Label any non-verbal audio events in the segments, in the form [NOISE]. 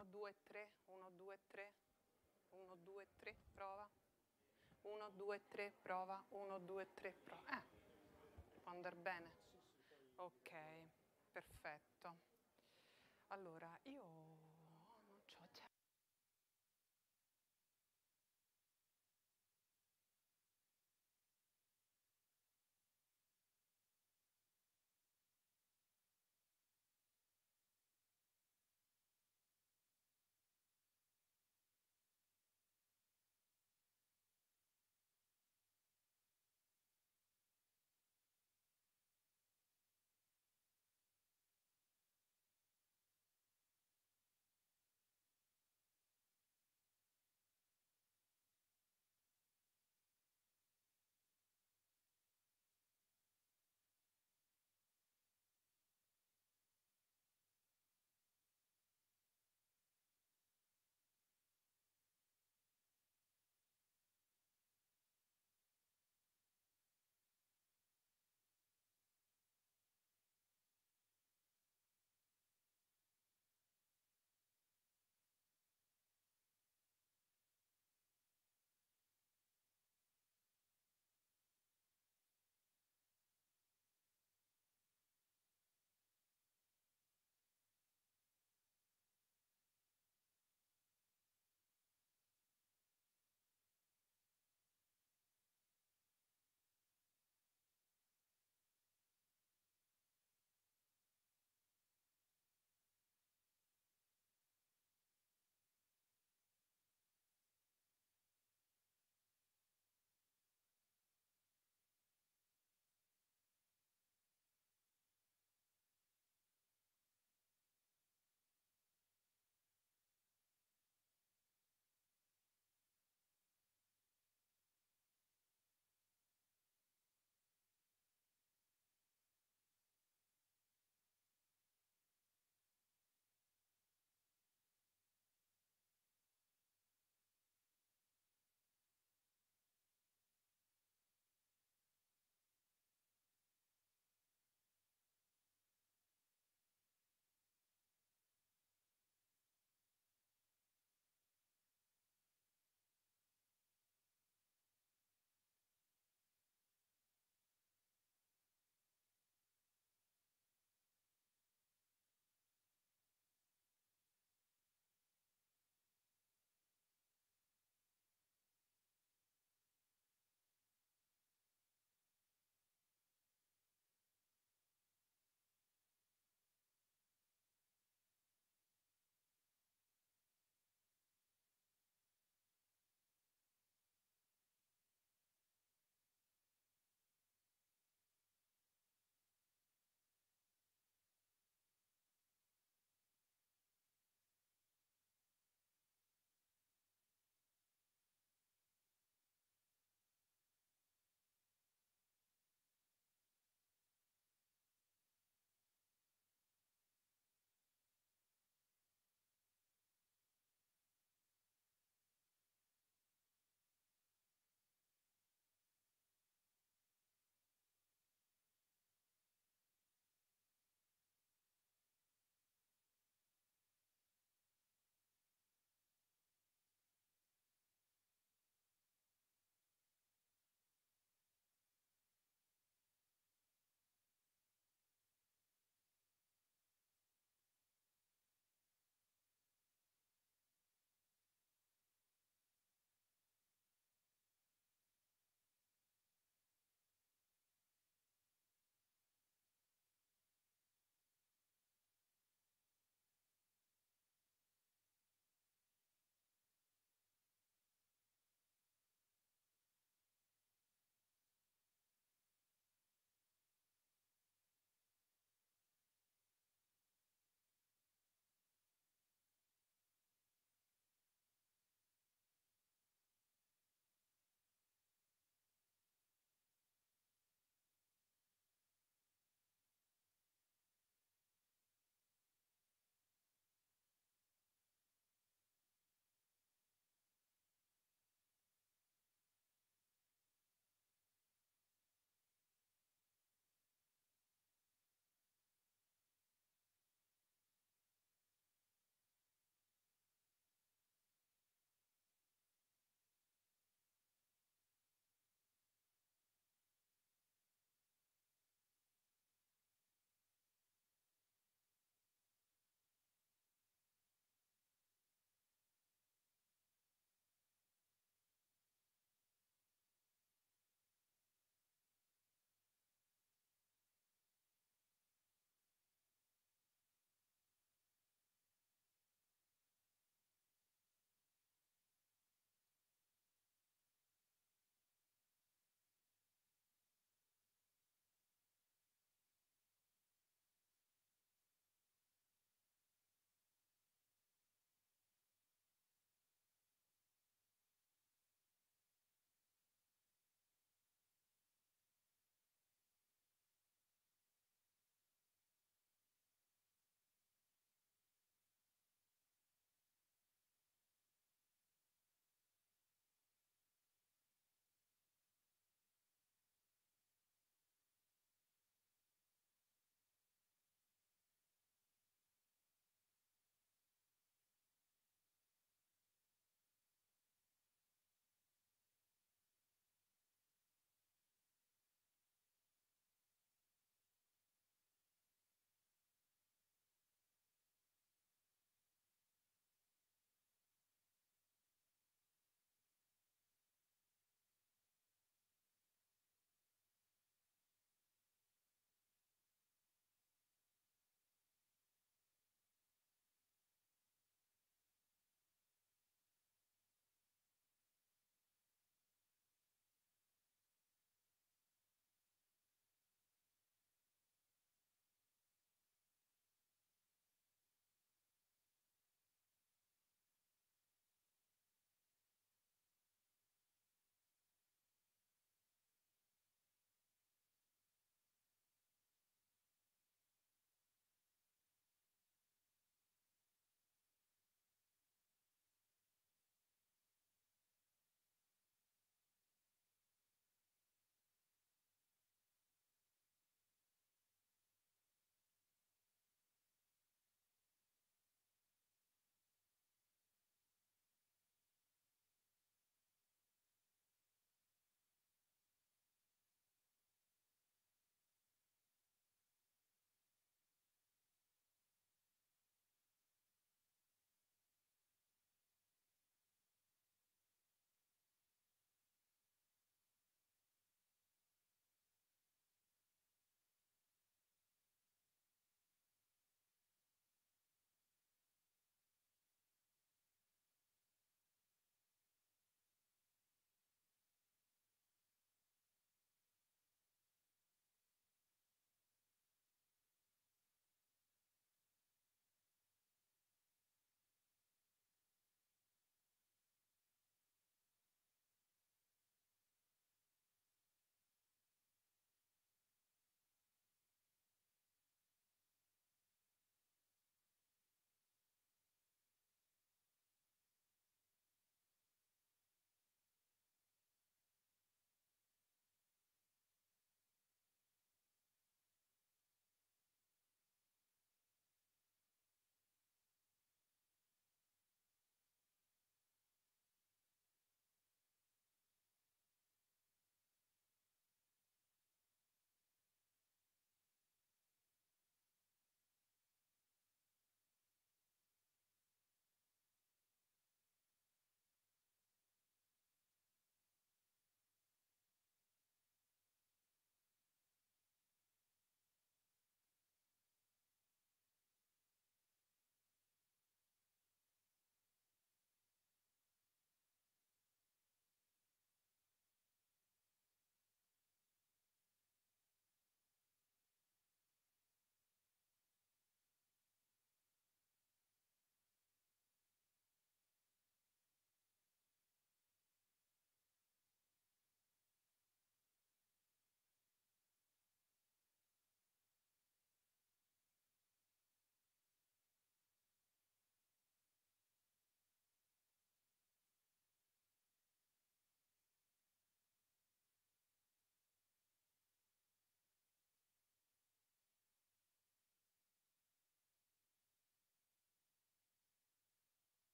1, 2, 3, 1, 2, 3, 1, 2, 3, prova. 1, 2, 3, prova, 1, 2, 3, prova. Eh, può andare bene. Ok, perfetto. Allora, io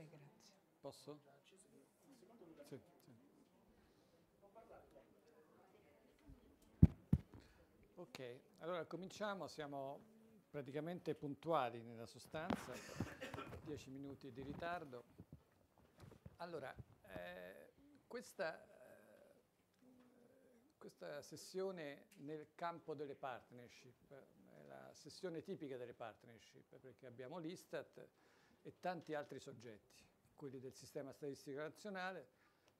Sì, grazie. Posso? Sì, sì. Ok, allora cominciamo, siamo praticamente puntuali nella sostanza, 10 minuti di ritardo. Allora, eh, questa, eh, questa sessione nel campo delle partnership, eh, è la sessione tipica delle partnership, perché abbiamo l'Istat, e tanti altri soggetti, quelli del Sistema Statistico Nazionale,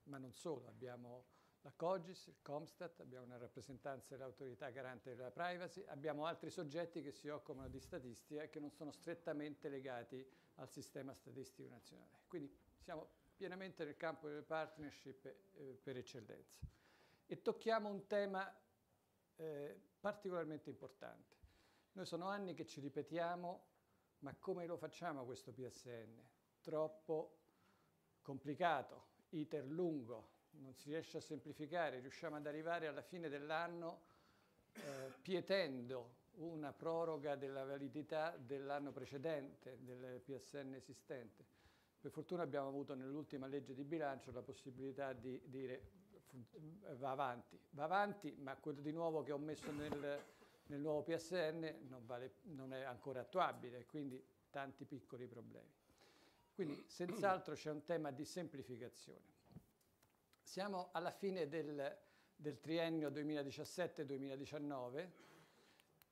ma non solo, abbiamo la COGIS, il Comstat, abbiamo una rappresentanza dell'autorità garante della privacy, abbiamo altri soggetti che si occupano di statistica e che non sono strettamente legati al sistema statistico nazionale. Quindi siamo pienamente nel campo delle partnership eh, per eccellenza. E tocchiamo un tema eh, particolarmente importante. Noi sono anni che ci ripetiamo ma come lo facciamo questo PSN? Troppo complicato, iter lungo, non si riesce a semplificare, riusciamo ad arrivare alla fine dell'anno eh, pietendo una proroga della validità dell'anno precedente del PSN esistente. Per fortuna abbiamo avuto nell'ultima legge di bilancio la possibilità di dire va avanti, va avanti, ma quello di nuovo che ho messo nel nel nuovo PSN non, vale, non è ancora attuabile, quindi tanti piccoli problemi. Quindi senz'altro c'è un tema di semplificazione. Siamo alla fine del, del triennio 2017-2019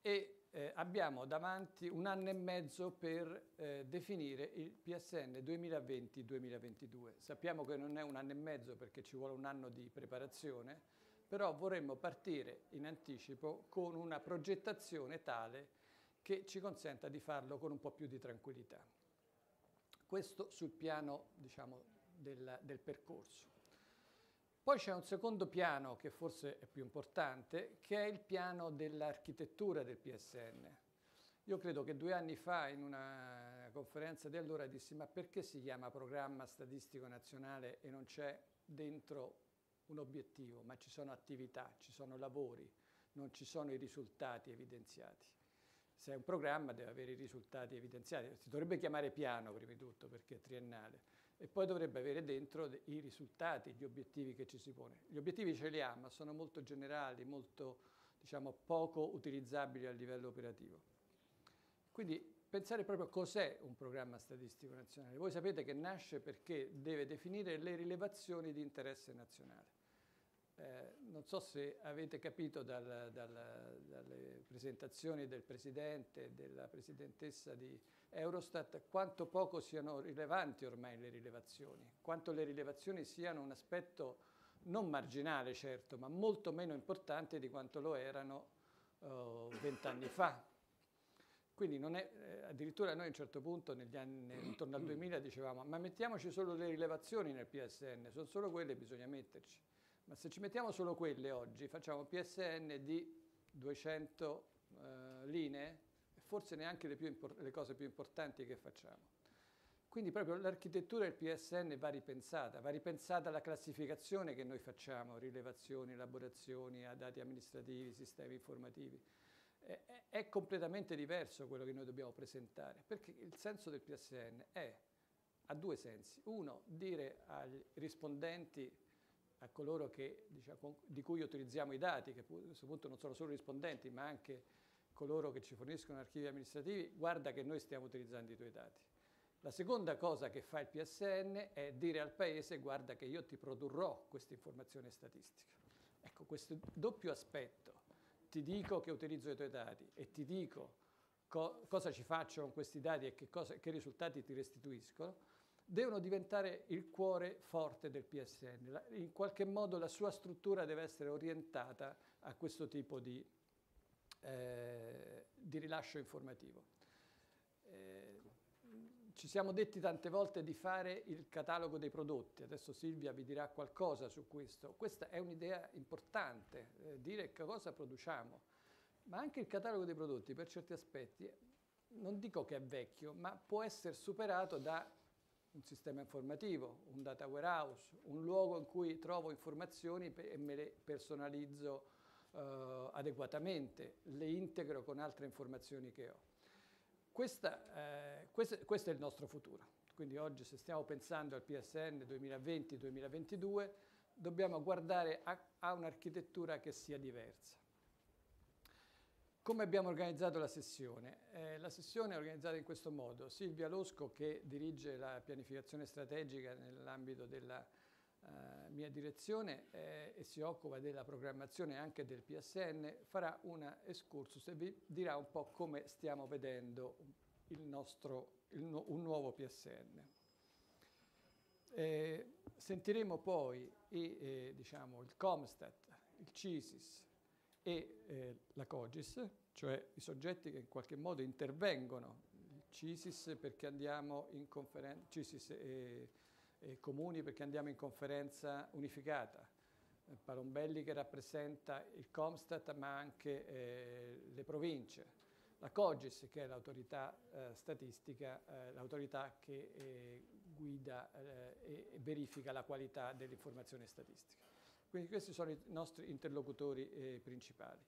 e eh, abbiamo davanti un anno e mezzo per eh, definire il PSN 2020-2022. Sappiamo che non è un anno e mezzo perché ci vuole un anno di preparazione, però vorremmo partire in anticipo con una progettazione tale che ci consenta di farlo con un po' più di tranquillità. Questo sul piano diciamo, del, del percorso. Poi c'è un secondo piano che forse è più importante, che è il piano dell'architettura del PSN. Io credo che due anni fa in una conferenza di allora dissi ma perché si chiama programma statistico nazionale e non c'è dentro un obiettivo, ma ci sono attività, ci sono lavori, non ci sono i risultati evidenziati. Se è un programma deve avere i risultati evidenziati, si dovrebbe chiamare piano prima di tutto perché è triennale e poi dovrebbe avere dentro i risultati, gli obiettivi che ci si pone. Gli obiettivi ce li ha ma sono molto generali, molto diciamo, poco utilizzabili a livello operativo. Quindi pensare proprio a cos'è un programma statistico nazionale. Voi sapete che nasce perché deve definire le rilevazioni di interesse nazionale. Eh, non so se avete capito dal, dal, dalle presentazioni del Presidente e della Presidentessa di Eurostat quanto poco siano rilevanti ormai le rilevazioni, quanto le rilevazioni siano un aspetto non marginale certo, ma molto meno importante di quanto lo erano oh, vent'anni eh, fa. Quindi è, eh, addirittura noi a un certo punto, anni, intorno al 2000, dicevamo ma mettiamoci solo le rilevazioni nel PSN, sono solo quelle che bisogna metterci. Ma se ci mettiamo solo quelle oggi, facciamo PSN di 200 eh, linee, forse neanche le, più le cose più importanti che facciamo. Quindi proprio l'architettura del PSN va ripensata, va ripensata la classificazione che noi facciamo, rilevazioni, elaborazioni, a dati amministrativi, sistemi informativi. È completamente diverso quello che noi dobbiamo presentare, perché il senso del PSN è, ha due sensi. Uno, dire ai rispondenti a coloro che, diciamo, di cui utilizziamo i dati, che a questo punto non sono solo rispondenti, ma anche coloro che ci forniscono archivi amministrativi, guarda che noi stiamo utilizzando i tuoi dati. La seconda cosa che fa il PSN è dire al Paese guarda che io ti produrrò questa informazione statistica. Ecco, questo doppio aspetto, ti dico che utilizzo i tuoi dati e ti dico co cosa ci faccio con questi dati e che, cosa, che risultati ti restituiscono, devono diventare il cuore forte del PSN. In qualche modo la sua struttura deve essere orientata a questo tipo di, eh, di rilascio informativo. Eh, ci siamo detti tante volte di fare il catalogo dei prodotti, adesso Silvia vi dirà qualcosa su questo. Questa è un'idea importante, eh, dire che cosa produciamo, ma anche il catalogo dei prodotti per certi aspetti, non dico che è vecchio, ma può essere superato da un sistema informativo, un data warehouse, un luogo in cui trovo informazioni e me le personalizzo eh, adeguatamente, le integro con altre informazioni che ho. Questa, eh, questo, questo è il nostro futuro. Quindi oggi se stiamo pensando al PSN 2020-2022 dobbiamo guardare a, a un'architettura che sia diversa. Come abbiamo organizzato la sessione? Eh, la sessione è organizzata in questo modo. Silvia Losco, che dirige la pianificazione strategica nell'ambito della eh, mia direzione eh, e si occupa della programmazione anche del PSN, farà una excursus e vi dirà un po' come stiamo vedendo il nostro, il nu un nuovo PSN. Eh, sentiremo poi i, eh, diciamo, il Comstat, il CISIS, e eh, la COGIS, cioè i soggetti che in qualche modo intervengono, il CISIS perché andiamo in conferenza, CISIS e, e, Comuni perché andiamo in conferenza unificata, Palombelli che rappresenta il Comstat ma anche eh, le province, la COGIS che è l'autorità eh, statistica, eh, l'autorità che eh, guida eh, e verifica la qualità dell'informazione statistica. Quindi questi sono i nostri interlocutori eh, principali.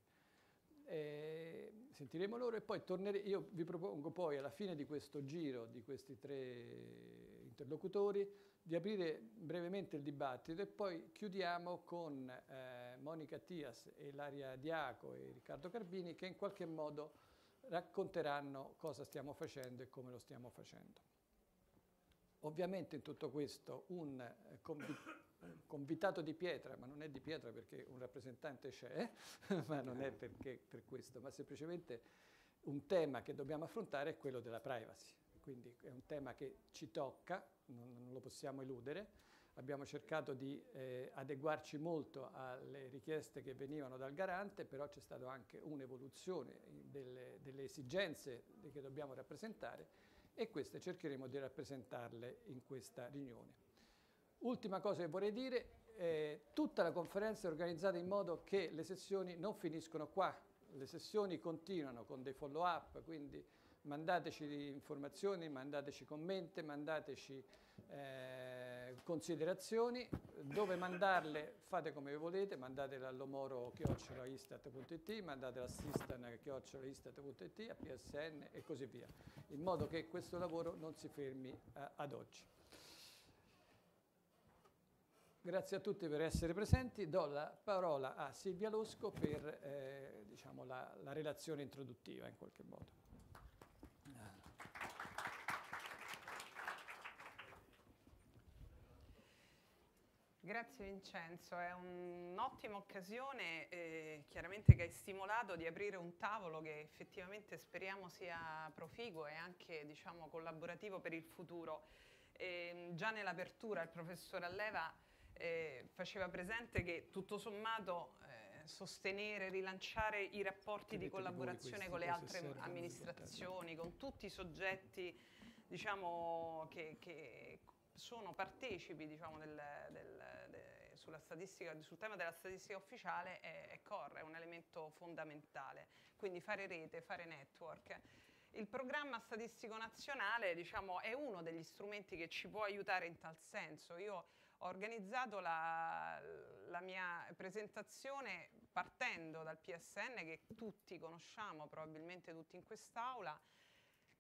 Eh, sentiremo loro e poi torneremo. Io vi propongo poi alla fine di questo giro di questi tre interlocutori di aprire brevemente il dibattito e poi chiudiamo con eh, Monica Tias e Diaco e Riccardo Carbini che in qualche modo racconteranno cosa stiamo facendo e come lo stiamo facendo. Ovviamente in tutto questo un eh, convitato di pietra, ma non è di pietra perché un rappresentante c'è, [LAUGHS] ma non è perché, per questo, ma semplicemente un tema che dobbiamo affrontare è quello della privacy. Quindi è un tema che ci tocca, non, non lo possiamo eludere. Abbiamo cercato di eh, adeguarci molto alle richieste che venivano dal garante, però c'è stata anche un'evoluzione eh, delle, delle esigenze che dobbiamo rappresentare e queste cercheremo di rappresentarle in questa riunione. Ultima cosa che vorrei dire, eh, tutta la conferenza è organizzata in modo che le sessioni non finiscono qua, le sessioni continuano con dei follow up, quindi mandateci informazioni, mandateci commenti, mandateci eh, considerazioni, dove mandarle fate come volete, mandatele all'omoro-istat.it, mandatele a sistan-istat.it, a PSN e così via, in modo che questo lavoro non si fermi eh, ad oggi. Grazie a tutti per essere presenti, do la parola a Silvia Losco per eh, diciamo, la, la relazione introduttiva in qualche modo. Grazie Vincenzo, è un'ottima occasione eh, chiaramente che hai stimolato di aprire un tavolo che effettivamente speriamo sia proficuo e anche diciamo, collaborativo per il futuro. Eh, già nell'apertura il professor Alleva eh, faceva presente che tutto sommato eh, sostenere, rilanciare i rapporti di collaborazione di con le altre amministrazioni, con tutti i soggetti diciamo, che, che sono partecipi diciamo, del, del sul tema della statistica ufficiale è, è core, è un elemento fondamentale. Quindi fare rete, fare network. Il programma statistico nazionale diciamo, è uno degli strumenti che ci può aiutare in tal senso. Io ho organizzato la, la mia presentazione partendo dal PSN che tutti conosciamo, probabilmente tutti in quest'aula,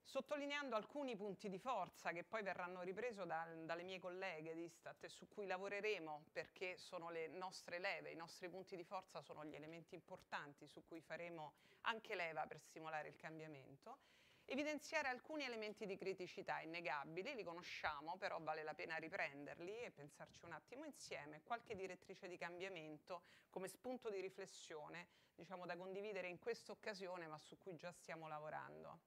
sottolineando alcuni punti di forza che poi verranno ripresi da, dalle mie colleghe di Istat e su cui lavoreremo perché sono le nostre leve, i nostri punti di forza sono gli elementi importanti su cui faremo anche leva per stimolare il cambiamento evidenziare alcuni elementi di criticità innegabili, li conosciamo, però vale la pena riprenderli e pensarci un attimo insieme, qualche direttrice di cambiamento come spunto di riflessione, diciamo da condividere in questa occasione, ma su cui già stiamo lavorando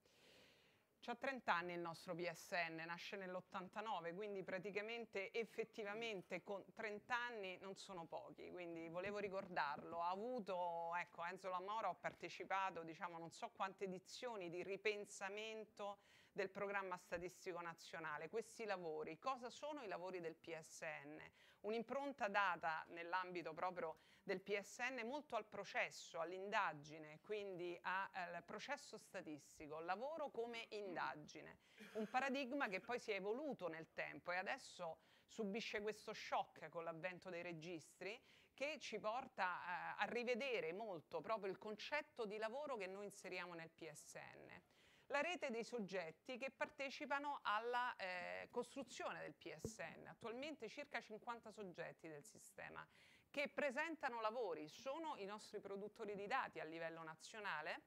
ha 30 anni il nostro PSN, nasce nell'89, quindi praticamente effettivamente con 30 anni non sono pochi, quindi volevo ricordarlo. Ha avuto, ecco, Enzo Lamora ho partecipato, diciamo, non so quante edizioni di ripensamento del programma statistico nazionale. Questi lavori, cosa sono i lavori del PSN? Un'impronta data nell'ambito proprio del PSN molto al processo, all'indagine, quindi al processo statistico, lavoro come indagine, un paradigma che poi si è evoluto nel tempo e adesso subisce questo shock con l'avvento dei registri che ci porta eh, a rivedere molto proprio il concetto di lavoro che noi inseriamo nel PSN. La rete dei soggetti che partecipano alla eh, costruzione del PSN, attualmente circa 50 soggetti del sistema che presentano lavori, sono i nostri produttori di dati a livello nazionale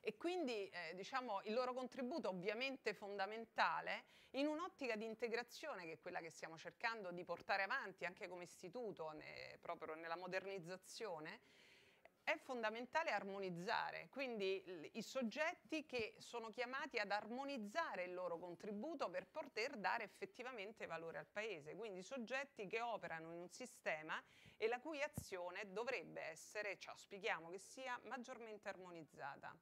e quindi eh, diciamo, il loro contributo ovviamente fondamentale in un'ottica di integrazione che è quella che stiamo cercando di portare avanti anche come istituto ne, proprio nella modernizzazione è fondamentale armonizzare, quindi i soggetti che sono chiamati ad armonizzare il loro contributo per poter dare effettivamente valore al Paese, quindi soggetti che operano in un sistema e la cui azione dovrebbe essere, ci auspichiamo che sia, maggiormente armonizzata.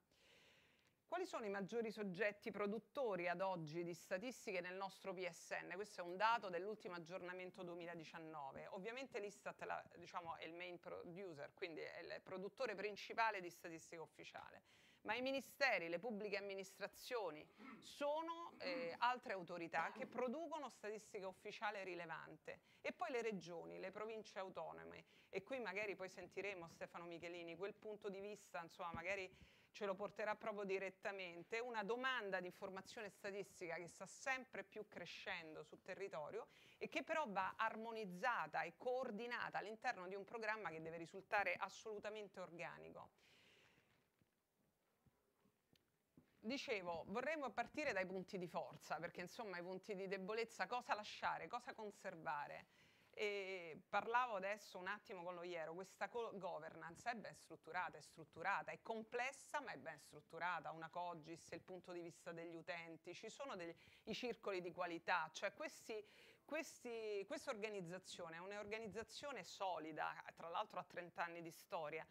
Quali sono i maggiori soggetti produttori ad oggi di statistiche nel nostro PSN? Questo è un dato dell'ultimo aggiornamento 2019. Ovviamente l'Istat la, diciamo, è il main producer, quindi è il produttore principale di statistica ufficiale, ma i ministeri, le pubbliche amministrazioni sono eh, altre autorità che producono statistica ufficiale rilevante e poi le regioni, le province autonome e qui magari poi sentiremo Stefano Michelini quel punto di vista, insomma magari ce lo porterà proprio direttamente, una domanda di informazione statistica che sta sempre più crescendo sul territorio e che però va armonizzata e coordinata all'interno di un programma che deve risultare assolutamente organico. Dicevo, vorremmo partire dai punti di forza, perché insomma i punti di debolezza, cosa lasciare, cosa conservare. E parlavo adesso un attimo con lo Iero, questa governance è ben strutturata, è strutturata, è complessa ma è ben strutturata, una COGIS, il punto di vista degli utenti, ci sono degli, i circoli di qualità, cioè questi, questi, questa organizzazione è un'organizzazione solida, tra l'altro ha 30 anni di storia,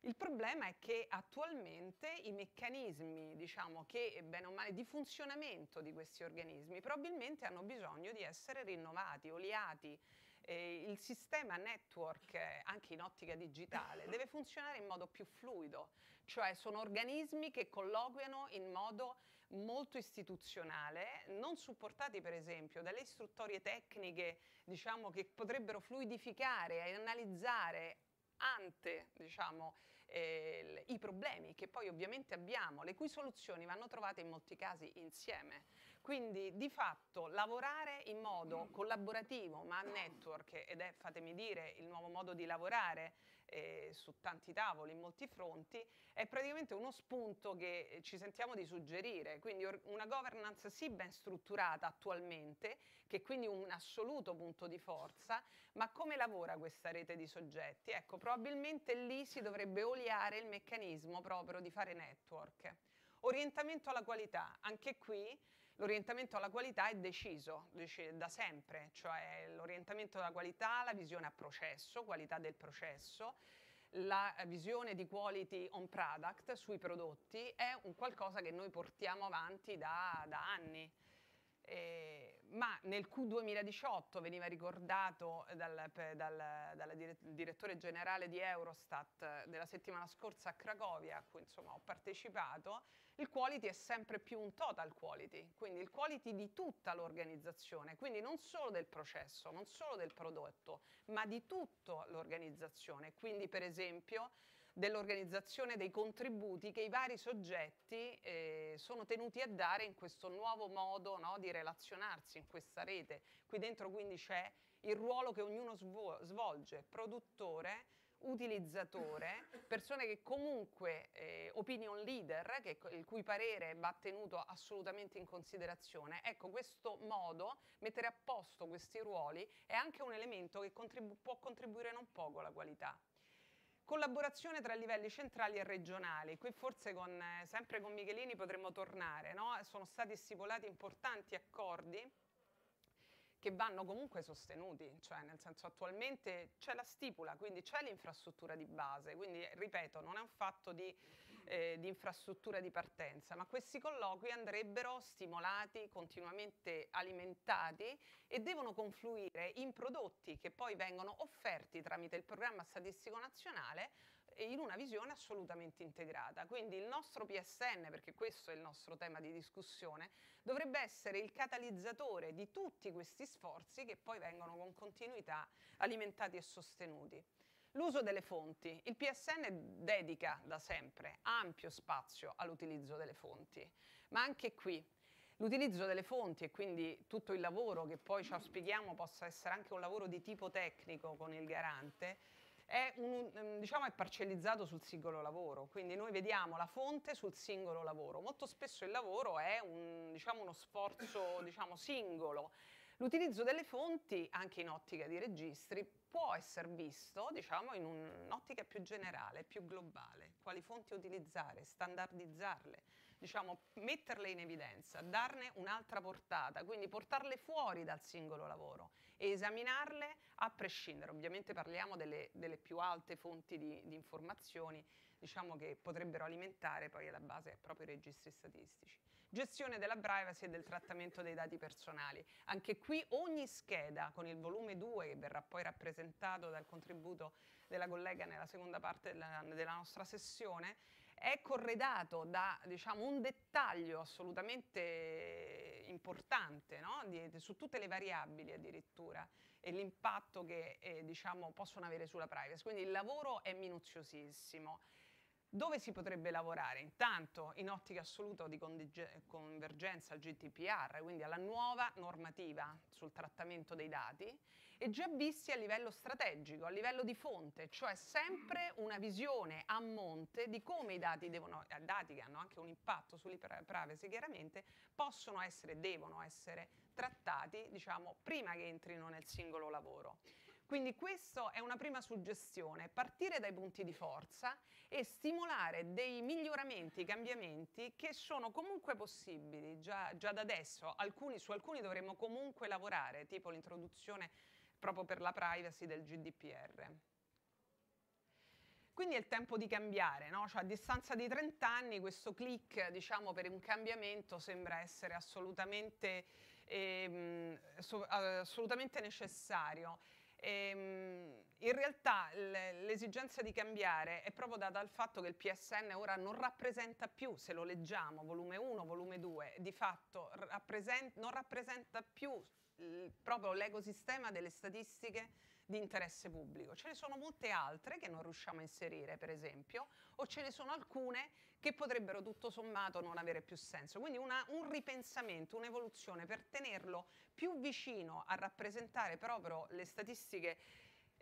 il problema è che attualmente i meccanismi, diciamo, che, bene o male, di funzionamento di questi organismi probabilmente hanno bisogno di essere rinnovati, oliati, eh, il sistema network, eh, anche in ottica digitale, deve funzionare in modo più fluido, cioè sono organismi che colloquiano in modo molto istituzionale, non supportati per esempio dalle istruttorie tecniche diciamo, che potrebbero fluidificare e analizzare ante diciamo, eh, i problemi che poi ovviamente abbiamo, le cui soluzioni vanno trovate in molti casi insieme. Quindi di fatto lavorare in modo mm. collaborativo ma a network ed è fatemi dire il nuovo modo di lavorare eh, su tanti tavoli, in molti fronti, è praticamente uno spunto che eh, ci sentiamo di suggerire. Quindi una governance sì ben strutturata attualmente, che è quindi un assoluto punto di forza, ma come lavora questa rete di soggetti? Ecco, probabilmente lì si dovrebbe oliare il meccanismo proprio di fare network. Orientamento alla qualità, anche qui l'orientamento alla qualità è deciso da sempre, cioè l'orientamento alla qualità, la visione a processo, qualità del processo, la visione di quality on product sui prodotti è un qualcosa che noi portiamo avanti da, da anni. Eh, ma nel Q2018 veniva ricordato dal, dal, dal, direttore generale di Eurostat della settimana scorsa a Cracovia, a cui insomma ho partecipato, il quality è sempre più un total quality, quindi il quality di tutta l'organizzazione, quindi non solo del processo, non solo del prodotto, ma di tutta l'organizzazione, quindi per esempio dell'organizzazione dei contributi che i vari soggetti eh, sono tenuti a dare in questo nuovo modo no, di relazionarsi in questa rete. Qui dentro quindi c'è il ruolo che ognuno svolge, produttore, utilizzatore, persone che comunque eh, opinion leader, che, il cui parere va tenuto assolutamente in considerazione. Ecco, questo modo, mettere a posto questi ruoli, è anche un elemento che contribu può contribuire non poco alla qualità. Collaborazione tra livelli centrali e regionali, qui forse con, eh, sempre con Michelini potremmo tornare, no? sono stati stipulati importanti accordi che vanno comunque sostenuti, cioè nel senso attualmente c'è la stipula, quindi c'è l'infrastruttura di base, quindi ripeto non è un fatto di, eh, di infrastruttura di partenza, ma questi colloqui andrebbero stimolati, continuamente alimentati e devono confluire in prodotti che poi vengono offerti tramite il programma statistico nazionale in una visione assolutamente integrata. Quindi il nostro PSN, perché questo è il nostro tema di discussione, dovrebbe essere il catalizzatore di tutti questi sforzi che poi vengono con continuità alimentati e sostenuti. L'uso delle fonti. Il PSN dedica da sempre ampio spazio all'utilizzo delle fonti, ma anche qui L'utilizzo delle fonti e quindi tutto il lavoro che poi ci auspichiamo possa essere anche un lavoro di tipo tecnico con il garante è, un, mm, diciamo, è parcellizzato sul singolo lavoro, quindi noi vediamo la fonte sul singolo lavoro. Molto spesso il lavoro è un, diciamo, uno sforzo diciamo, singolo. L'utilizzo delle fonti, anche in ottica di registri, può essere visto diciamo, in un'ottica più generale, più globale. Quali fonti utilizzare, standardizzarle, diciamo, metterle in evidenza, darne un'altra portata, quindi portarle fuori dal singolo lavoro e esaminarle a prescindere. Ovviamente parliamo delle, delle più alte fonti di, di, informazioni diciamo che potrebbero alimentare poi alla base proprio i registri statistici. Gestione della privacy e del trattamento dei dati personali. Anche qui ogni scheda con il volume 2 che verrà poi rappresentato dal contributo della collega nella seconda parte della, della nostra sessione è corredato da diciamo, un dettaglio assolutamente importante no? di, su tutte le variabili addirittura e l'impatto che eh, diciamo, possono avere sulla privacy. Quindi il lavoro è minuziosissimo. Dove si potrebbe lavorare? Intanto in ottica assoluta di convergenza al GDPR, quindi alla nuova normativa sul trattamento dei dati e già visti a livello strategico, a livello di fonte, cioè sempre una visione a monte di come i dati, devono, eh, dati che hanno anche un impatto sull'iperprivacy chiaramente, possono essere, devono essere trattati diciamo, prima che entrino nel singolo lavoro. Quindi questa è una prima suggestione, partire dai punti di forza e stimolare dei miglioramenti, cambiamenti che sono comunque possibili già, già da adesso, alcuni, su alcuni dovremmo comunque lavorare, tipo l'introduzione proprio per la privacy del GDPR. Quindi è il tempo di cambiare, no? cioè, a distanza di 30 anni questo click diciamo, per un cambiamento sembra essere assolutamente, ehm, so, eh, assolutamente necessario. Ehm, in realtà l'esigenza di cambiare è proprio data dal fatto che il PSN ora non rappresenta più, se lo leggiamo, volume 1, volume 2, di fatto rappresent non rappresenta più Mm, proprio l'ecosistema delle statistiche di interesse pubblico. Ce ne sono molte altre che non riusciamo a inserire, per esempio, o ce ne sono alcune che potrebbero tutto sommato non avere più senso. Quindi una, un ripensamento, un'evoluzione per tenerlo più vicino a rappresentare proprio le statistiche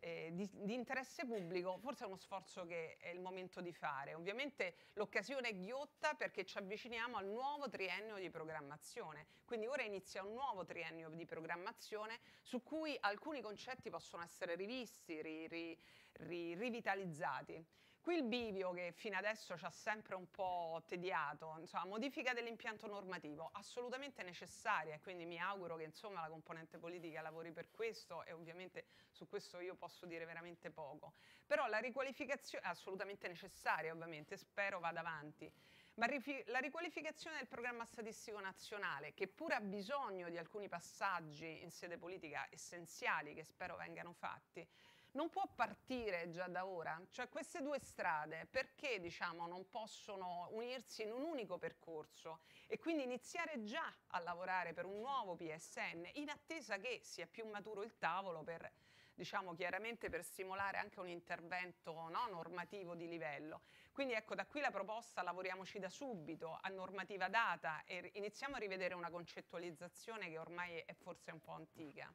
eh, di, di, interesse pubblico, forse è uno sforzo che è il momento di fare. Ovviamente l'occasione è ghiotta perché ci avviciniamo al nuovo triennio di programmazione, quindi ora inizia un nuovo triennio di programmazione su cui alcuni concetti possono essere rivisti, ri, ri, ri, rivitalizzati. Qui il bivio che fino adesso ci ha sempre un po' tediato, insomma, modifica dell'impianto normativo assolutamente necessaria e quindi mi auguro che insomma, la componente politica lavori per questo e ovviamente su questo io posso dire veramente poco. Però la riqualificazione è assolutamente necessaria ovviamente, spero vada avanti. Ma la riqualificazione del programma statistico nazionale, che pure ha bisogno di alcuni passaggi in sede politica essenziali che spero vengano fatti, non può partire già da ora? Cioè queste due strade perché diciamo, non possono unirsi in un unico percorso e quindi iniziare già a lavorare per un nuovo PSN in attesa che sia più maturo il tavolo per diciamo chiaramente per stimolare anche un intervento no, normativo di livello. Quindi ecco da qui la proposta lavoriamoci da subito a normativa data e iniziamo a rivedere una concettualizzazione che ormai è forse un po' antica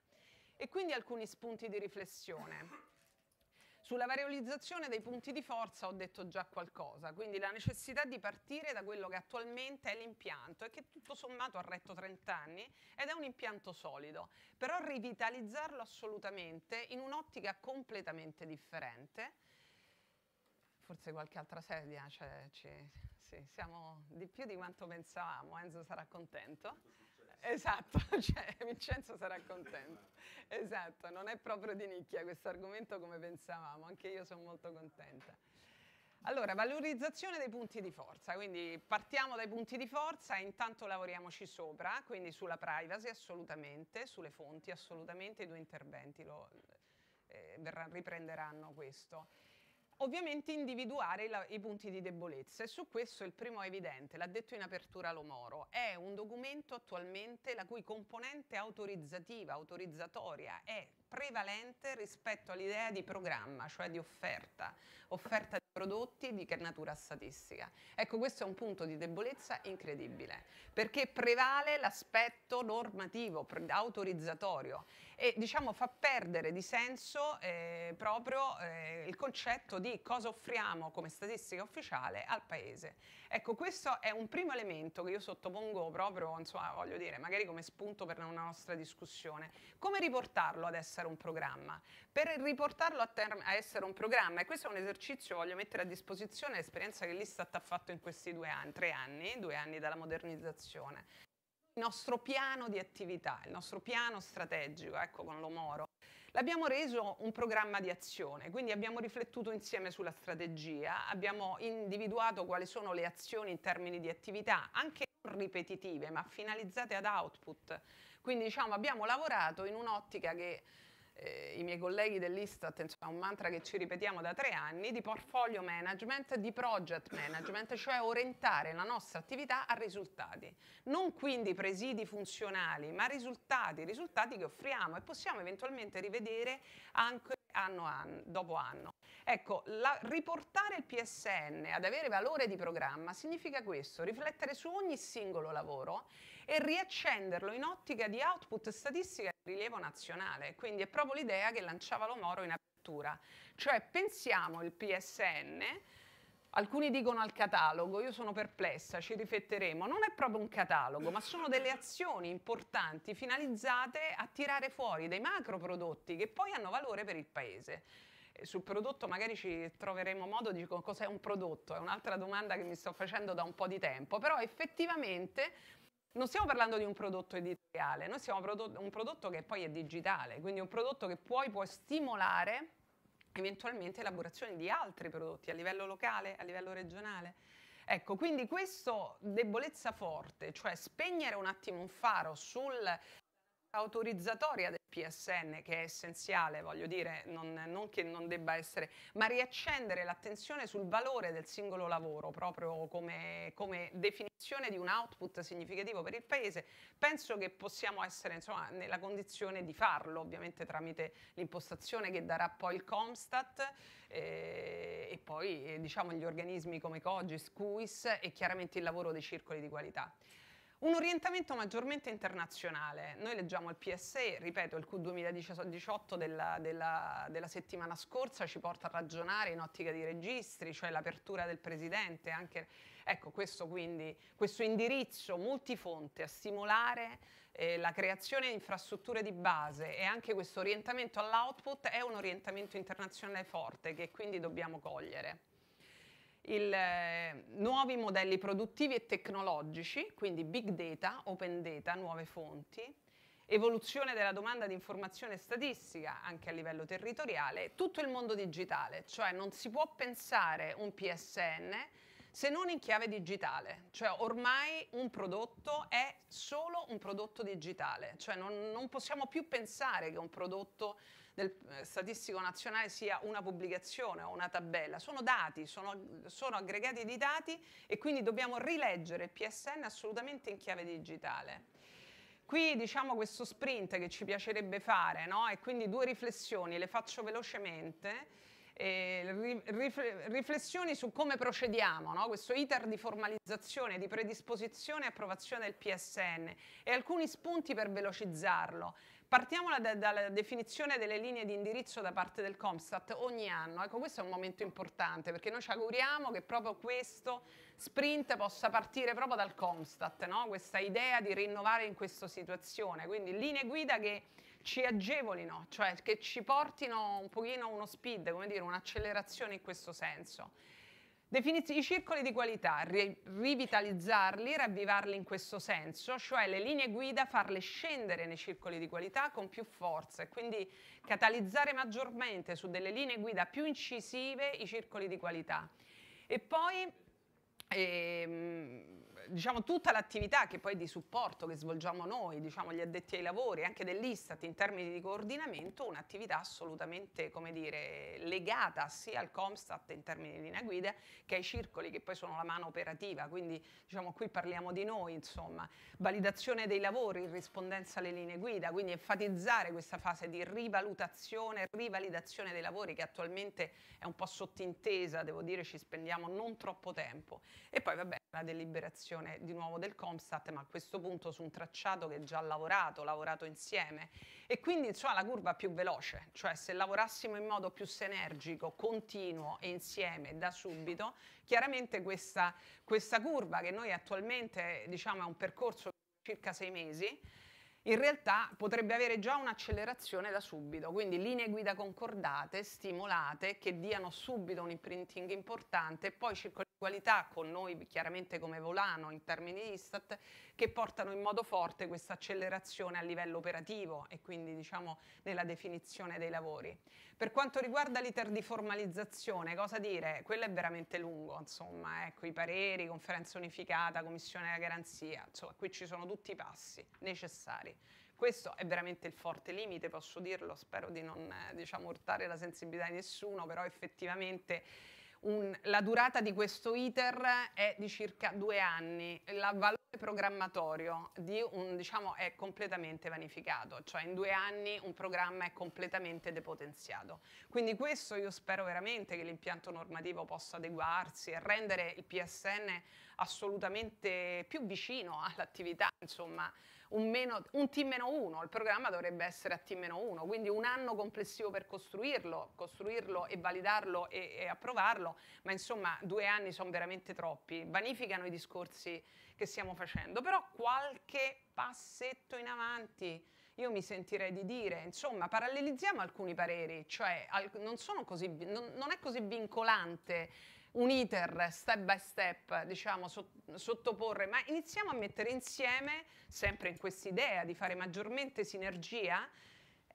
e quindi alcuni spunti di riflessione. Sulla variolizzazione dei punti di forza ho detto già qualcosa, quindi la necessità di partire da quello che attualmente è l'impianto e che tutto sommato ha retto 30 anni ed è un impianto solido, però rivitalizzarlo assolutamente in un'ottica completamente differente. Forse qualche altra sedia, cioè, ci, sì, siamo di più di quanto pensavamo, Enzo sarà contento. Esatto, [LAUGHS] cioè, Vincenzo sarà contento. Esatto, non è proprio di nicchia questo argomento come pensavamo, anche io sono molto contenta. Allora, valorizzazione dei punti di forza, quindi partiamo dai punti di forza e intanto lavoriamoci sopra, quindi sulla privacy assolutamente, sulle fonti assolutamente, i due interventi lo, eh, riprenderanno questo. Ovviamente individuare la, i punti di debolezza e su questo il primo è evidente, l'ha detto in apertura Lomoro, è un documento attualmente la cui componente autorizzativa, autorizzatoria è prevalente rispetto all'idea di programma, cioè di offerta, offerta prodotti di natura statistica. Ecco, questo è un punto di debolezza incredibile, perché prevale l'aspetto normativo, autorizzatorio e diciamo fa perdere di senso eh, proprio eh, il concetto di cosa offriamo come statistica ufficiale al paese. Ecco, questo è un primo elemento che io sottopongo proprio, insomma, voglio dire, magari come spunto per una nostra discussione. Come riportarlo ad essere un programma? Per riportarlo a, a essere un programma, e questo è un esercizio, voglio mettere mettere a disposizione l'esperienza che l'Istat ha fatto in questi due anni, tre anni, due anni dalla modernizzazione. Il nostro piano di attività, il nostro piano strategico, ecco con l'Omoro, l'abbiamo reso un programma di azione, quindi abbiamo riflettuto insieme sulla strategia, abbiamo individuato quali sono le azioni in termini di attività, anche non ripetitive, ma finalizzate ad output. Quindi diciamo abbiamo lavorato in un'ottica che eh, i miei colleghi dell'Istat, insomma un mantra che ci ripetiamo da tre anni, di portfolio management, di project management, cioè orientare la nostra attività a risultati. Non quindi presidi funzionali, ma risultati, risultati che offriamo e possiamo eventualmente rivedere anche anno, anno dopo anno. Ecco, la, riportare il PSN ad avere valore di programma significa questo, riflettere su ogni singolo lavoro e riaccenderlo in ottica di output statistica di rilievo nazionale. Quindi è proprio l'idea che lanciava Lomoro in apertura, cioè pensiamo il PSN Alcuni dicono al catalogo, io sono perplessa, ci rifletteremo. Non è proprio un catalogo, ma sono delle azioni importanti finalizzate a tirare fuori dei macro prodotti che poi hanno valore per il paese sul prodotto magari ci troveremo modo di dire cos'è un prodotto, è un'altra domanda che mi sto facendo da un po' di tempo, però effettivamente non stiamo parlando di un prodotto editoriale, noi stiamo prodotto, un prodotto che poi è digitale, quindi un prodotto che poi può stimolare eventualmente elaborazione di altri prodotti a livello locale, a livello regionale. Ecco, quindi questa debolezza forte, cioè spegnere un attimo un faro sul autorizzatoria del PSN che è essenziale, voglio dire, non, non che non debba essere, ma riaccendere l'attenzione sul valore del singolo lavoro proprio come, come, definizione di un output significativo per il Paese, penso che possiamo essere insomma, nella condizione di farlo, ovviamente tramite l'impostazione che darà poi il Comstat eh, e poi eh, diciamo, gli organismi come Cogis, CUIS e chiaramente il lavoro dei circoli di qualità. Un orientamento maggiormente internazionale. Noi leggiamo il PSE, ripeto, il Q2018 della, della, della settimana scorsa ci porta a ragionare in ottica di registri, cioè l'apertura del Presidente. Anche, ecco, questo quindi, questo indirizzo multifonte a stimolare eh, la creazione di infrastrutture di base e anche questo orientamento all'output è un orientamento internazionale forte che quindi dobbiamo cogliere il, eh, nuovi modelli produttivi e tecnologici, quindi big data, open data, nuove fonti, evoluzione della domanda di informazione statistica anche a livello territoriale, tutto il mondo digitale, cioè non si può pensare un PSN se non in chiave digitale, cioè ormai un prodotto è solo un prodotto digitale, cioè non, non possiamo più pensare che un prodotto del eh, Statistico Nazionale sia una pubblicazione o una tabella, sono dati, sono, sono aggregati di dati e quindi dobbiamo rileggere il PSN assolutamente in chiave digitale. Qui diciamo questo sprint che ci piacerebbe fare, no? e quindi due riflessioni, le faccio velocemente. Eh, riflessioni su come procediamo, no? questo iter di formalizzazione, di predisposizione e approvazione del PSN e alcuni spunti per velocizzarlo. Partiamo da, dalla definizione delle linee di indirizzo da parte del Comstat ogni anno. Ecco, questo è un momento importante perché noi ci auguriamo che proprio questo sprint possa partire proprio dal Comstat, no? questa idea di rinnovare in questa situazione. Quindi linee guida che ci agevolino, cioè che ci portino un pochino uno speed, come dire, un'accelerazione in questo senso. Definirsi i circoli di qualità, ri- rivitalizzarli, ravvivarli in questo senso, cioè le linee guida farle scendere nei circoli di qualità con più forza e quindi catalizzare maggiormente su delle linee guida più incisive i circoli di qualità. E poi ehm, diciamo, tutta l'attività che poi di supporto che svolgiamo noi, diciamo, gli addetti ai lavori, anche dell'Istat in termini di coordinamento, un'attività assolutamente dire, legata sia al Comstat in termini di linea guida che ai circoli che poi sono la mano operativa, quindi diciamo, qui parliamo di noi, insomma, validazione dei lavori, in rispondenza alle linee guida, quindi enfatizzare questa fase di rivalutazione, rivalidazione dei lavori che attualmente è un po' sottintesa, devo dire ci spendiamo non troppo tempo. E poi vabbè, la deliberazione di nuovo del Comstat, ma a questo punto su un tracciato che è già lavorato, lavorato insieme. E quindi insomma la curva più veloce, cioè se lavorassimo in modo più sinergico, continuo e insieme da subito, chiaramente questa, questa curva che noi attualmente diciamo è un percorso di circa sei mesi, in realtà potrebbe avere già un'accelerazione da subito, quindi linee guida concordate, stimolate, che diano subito un imprinting importante e poi circolare qualità con noi chiaramente come volano in termini di Istat che portano in modo forte questa accelerazione a livello operativo e quindi diciamo nella definizione dei lavori. Per quanto riguarda l'iter di formalizzazione, cosa dire? Quello è veramente lungo, insomma, ecco i pareri, conferenza unificata, commissione della garanzia, insomma qui ci sono tutti i passi necessari. Questo è veramente il forte limite, posso dirlo, spero di non eh, diciamo, urtare la sensibilità di nessuno, però effettivamente un, la durata di questo iter è di circa due anni, il valore programmatorio un, diciamo, è completamente vanificato, cioè in due anni un programma è completamente depotenziato. Quindi questo io spero veramente che l'impianto normativo possa adeguarsi e rendere il PSN assolutamente più vicino all'attività, insomma, un, meno, un T-1, il programma dovrebbe essere a T-1, quindi un anno complessivo per costruirlo, costruirlo e validarlo e, e approvarlo, ma insomma due anni sono veramente troppi, vanificano i discorsi che stiamo facendo, però qualche passetto in avanti io mi sentirei di dire, insomma, parallelizziamo alcuni pareri, cioè al, non, così, non, non, è così vincolante un iter step by step, diciamo, sottoporre, ma iniziamo a mettere insieme, sempre in quest'idea di fare maggiormente sinergia,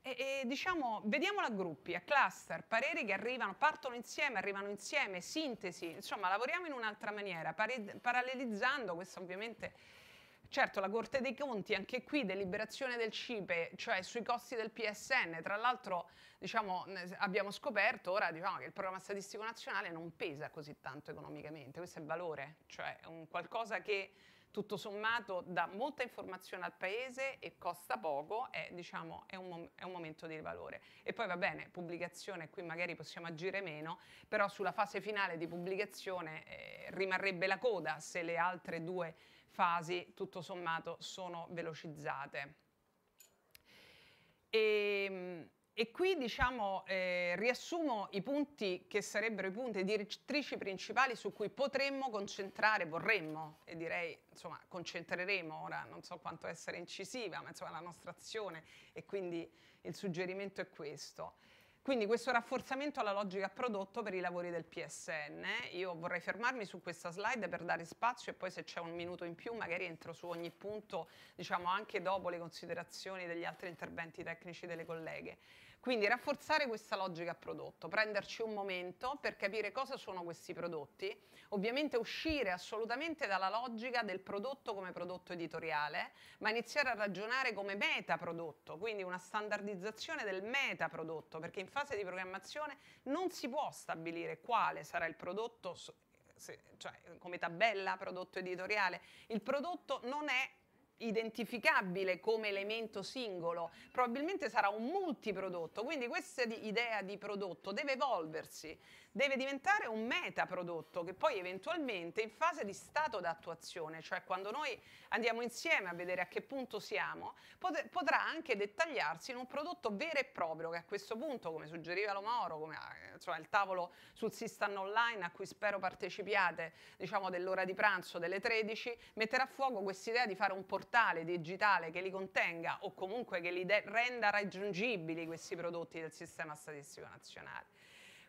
e, e, diciamo, vediamolo a gruppi, a cluster, pareri che arrivano, partono insieme, arrivano insieme, sintesi, insomma lavoriamo in un'altra maniera, parallelizzando, questo ovviamente Certo, la Corte dei Conti, anche qui deliberazione del CIPE, cioè sui costi del PSN, tra l'altro diciamo, abbiamo scoperto ora diciamo, che il programma statistico nazionale non pesa così tanto economicamente, questo è valore, cioè un qualcosa che tutto sommato dà molta informazione al paese e costa poco, è, diciamo, è, un, è, un, momento di valore. E poi va bene, pubblicazione, qui magari possiamo agire meno, però sulla fase finale di pubblicazione eh, rimarrebbe la coda se le altre due fasi tutto sommato sono velocizzate. E, e qui diciamo, eh, riassumo i punti che sarebbero i punti direttrici principali su cui potremmo concentrare, vorremmo e direi insomma concentreremo ora, non so quanto essere incisiva, ma insomma la nostra azione e quindi il suggerimento è questo. Quindi questo rafforzamento alla logica prodotto per i lavori del PSN, eh. io vorrei fermarmi su questa slide per dare spazio e poi se c'è un minuto in più magari entro su ogni punto, diciamo anche dopo le considerazioni degli altri interventi tecnici delle colleghe. Quindi rafforzare questa logica prodotto, prenderci un momento per capire cosa sono questi prodotti, ovviamente uscire assolutamente dalla logica del prodotto come prodotto editoriale, ma iniziare a ragionare come metaprodotto, quindi una standardizzazione del metaprodotto, perché in fase di programmazione non si può stabilire quale sarà il prodotto se, cioè, come tabella prodotto editoriale, il prodotto non è identificabile come elemento singolo, probabilmente sarà un multiprodotto, quindi questa idea di prodotto deve evolversi, deve diventare un metaprodotto che poi eventualmente in fase di stato d'attuazione, cioè quando noi andiamo insieme a vedere a che punto siamo, pot- potrà anche dettagliarsi in un prodotto vero e proprio che a questo punto, come suggeriva Lomoro, come eh, insomma, cioè, il tavolo sul Sistan Online a cui spero partecipiate diciamo, dell'ora di pranzo delle 13, metterà a fuoco quest'idea di fare un portale digitale che li contenga o comunque che li renda raggiungibili questi prodotti del sistema statistico nazionale.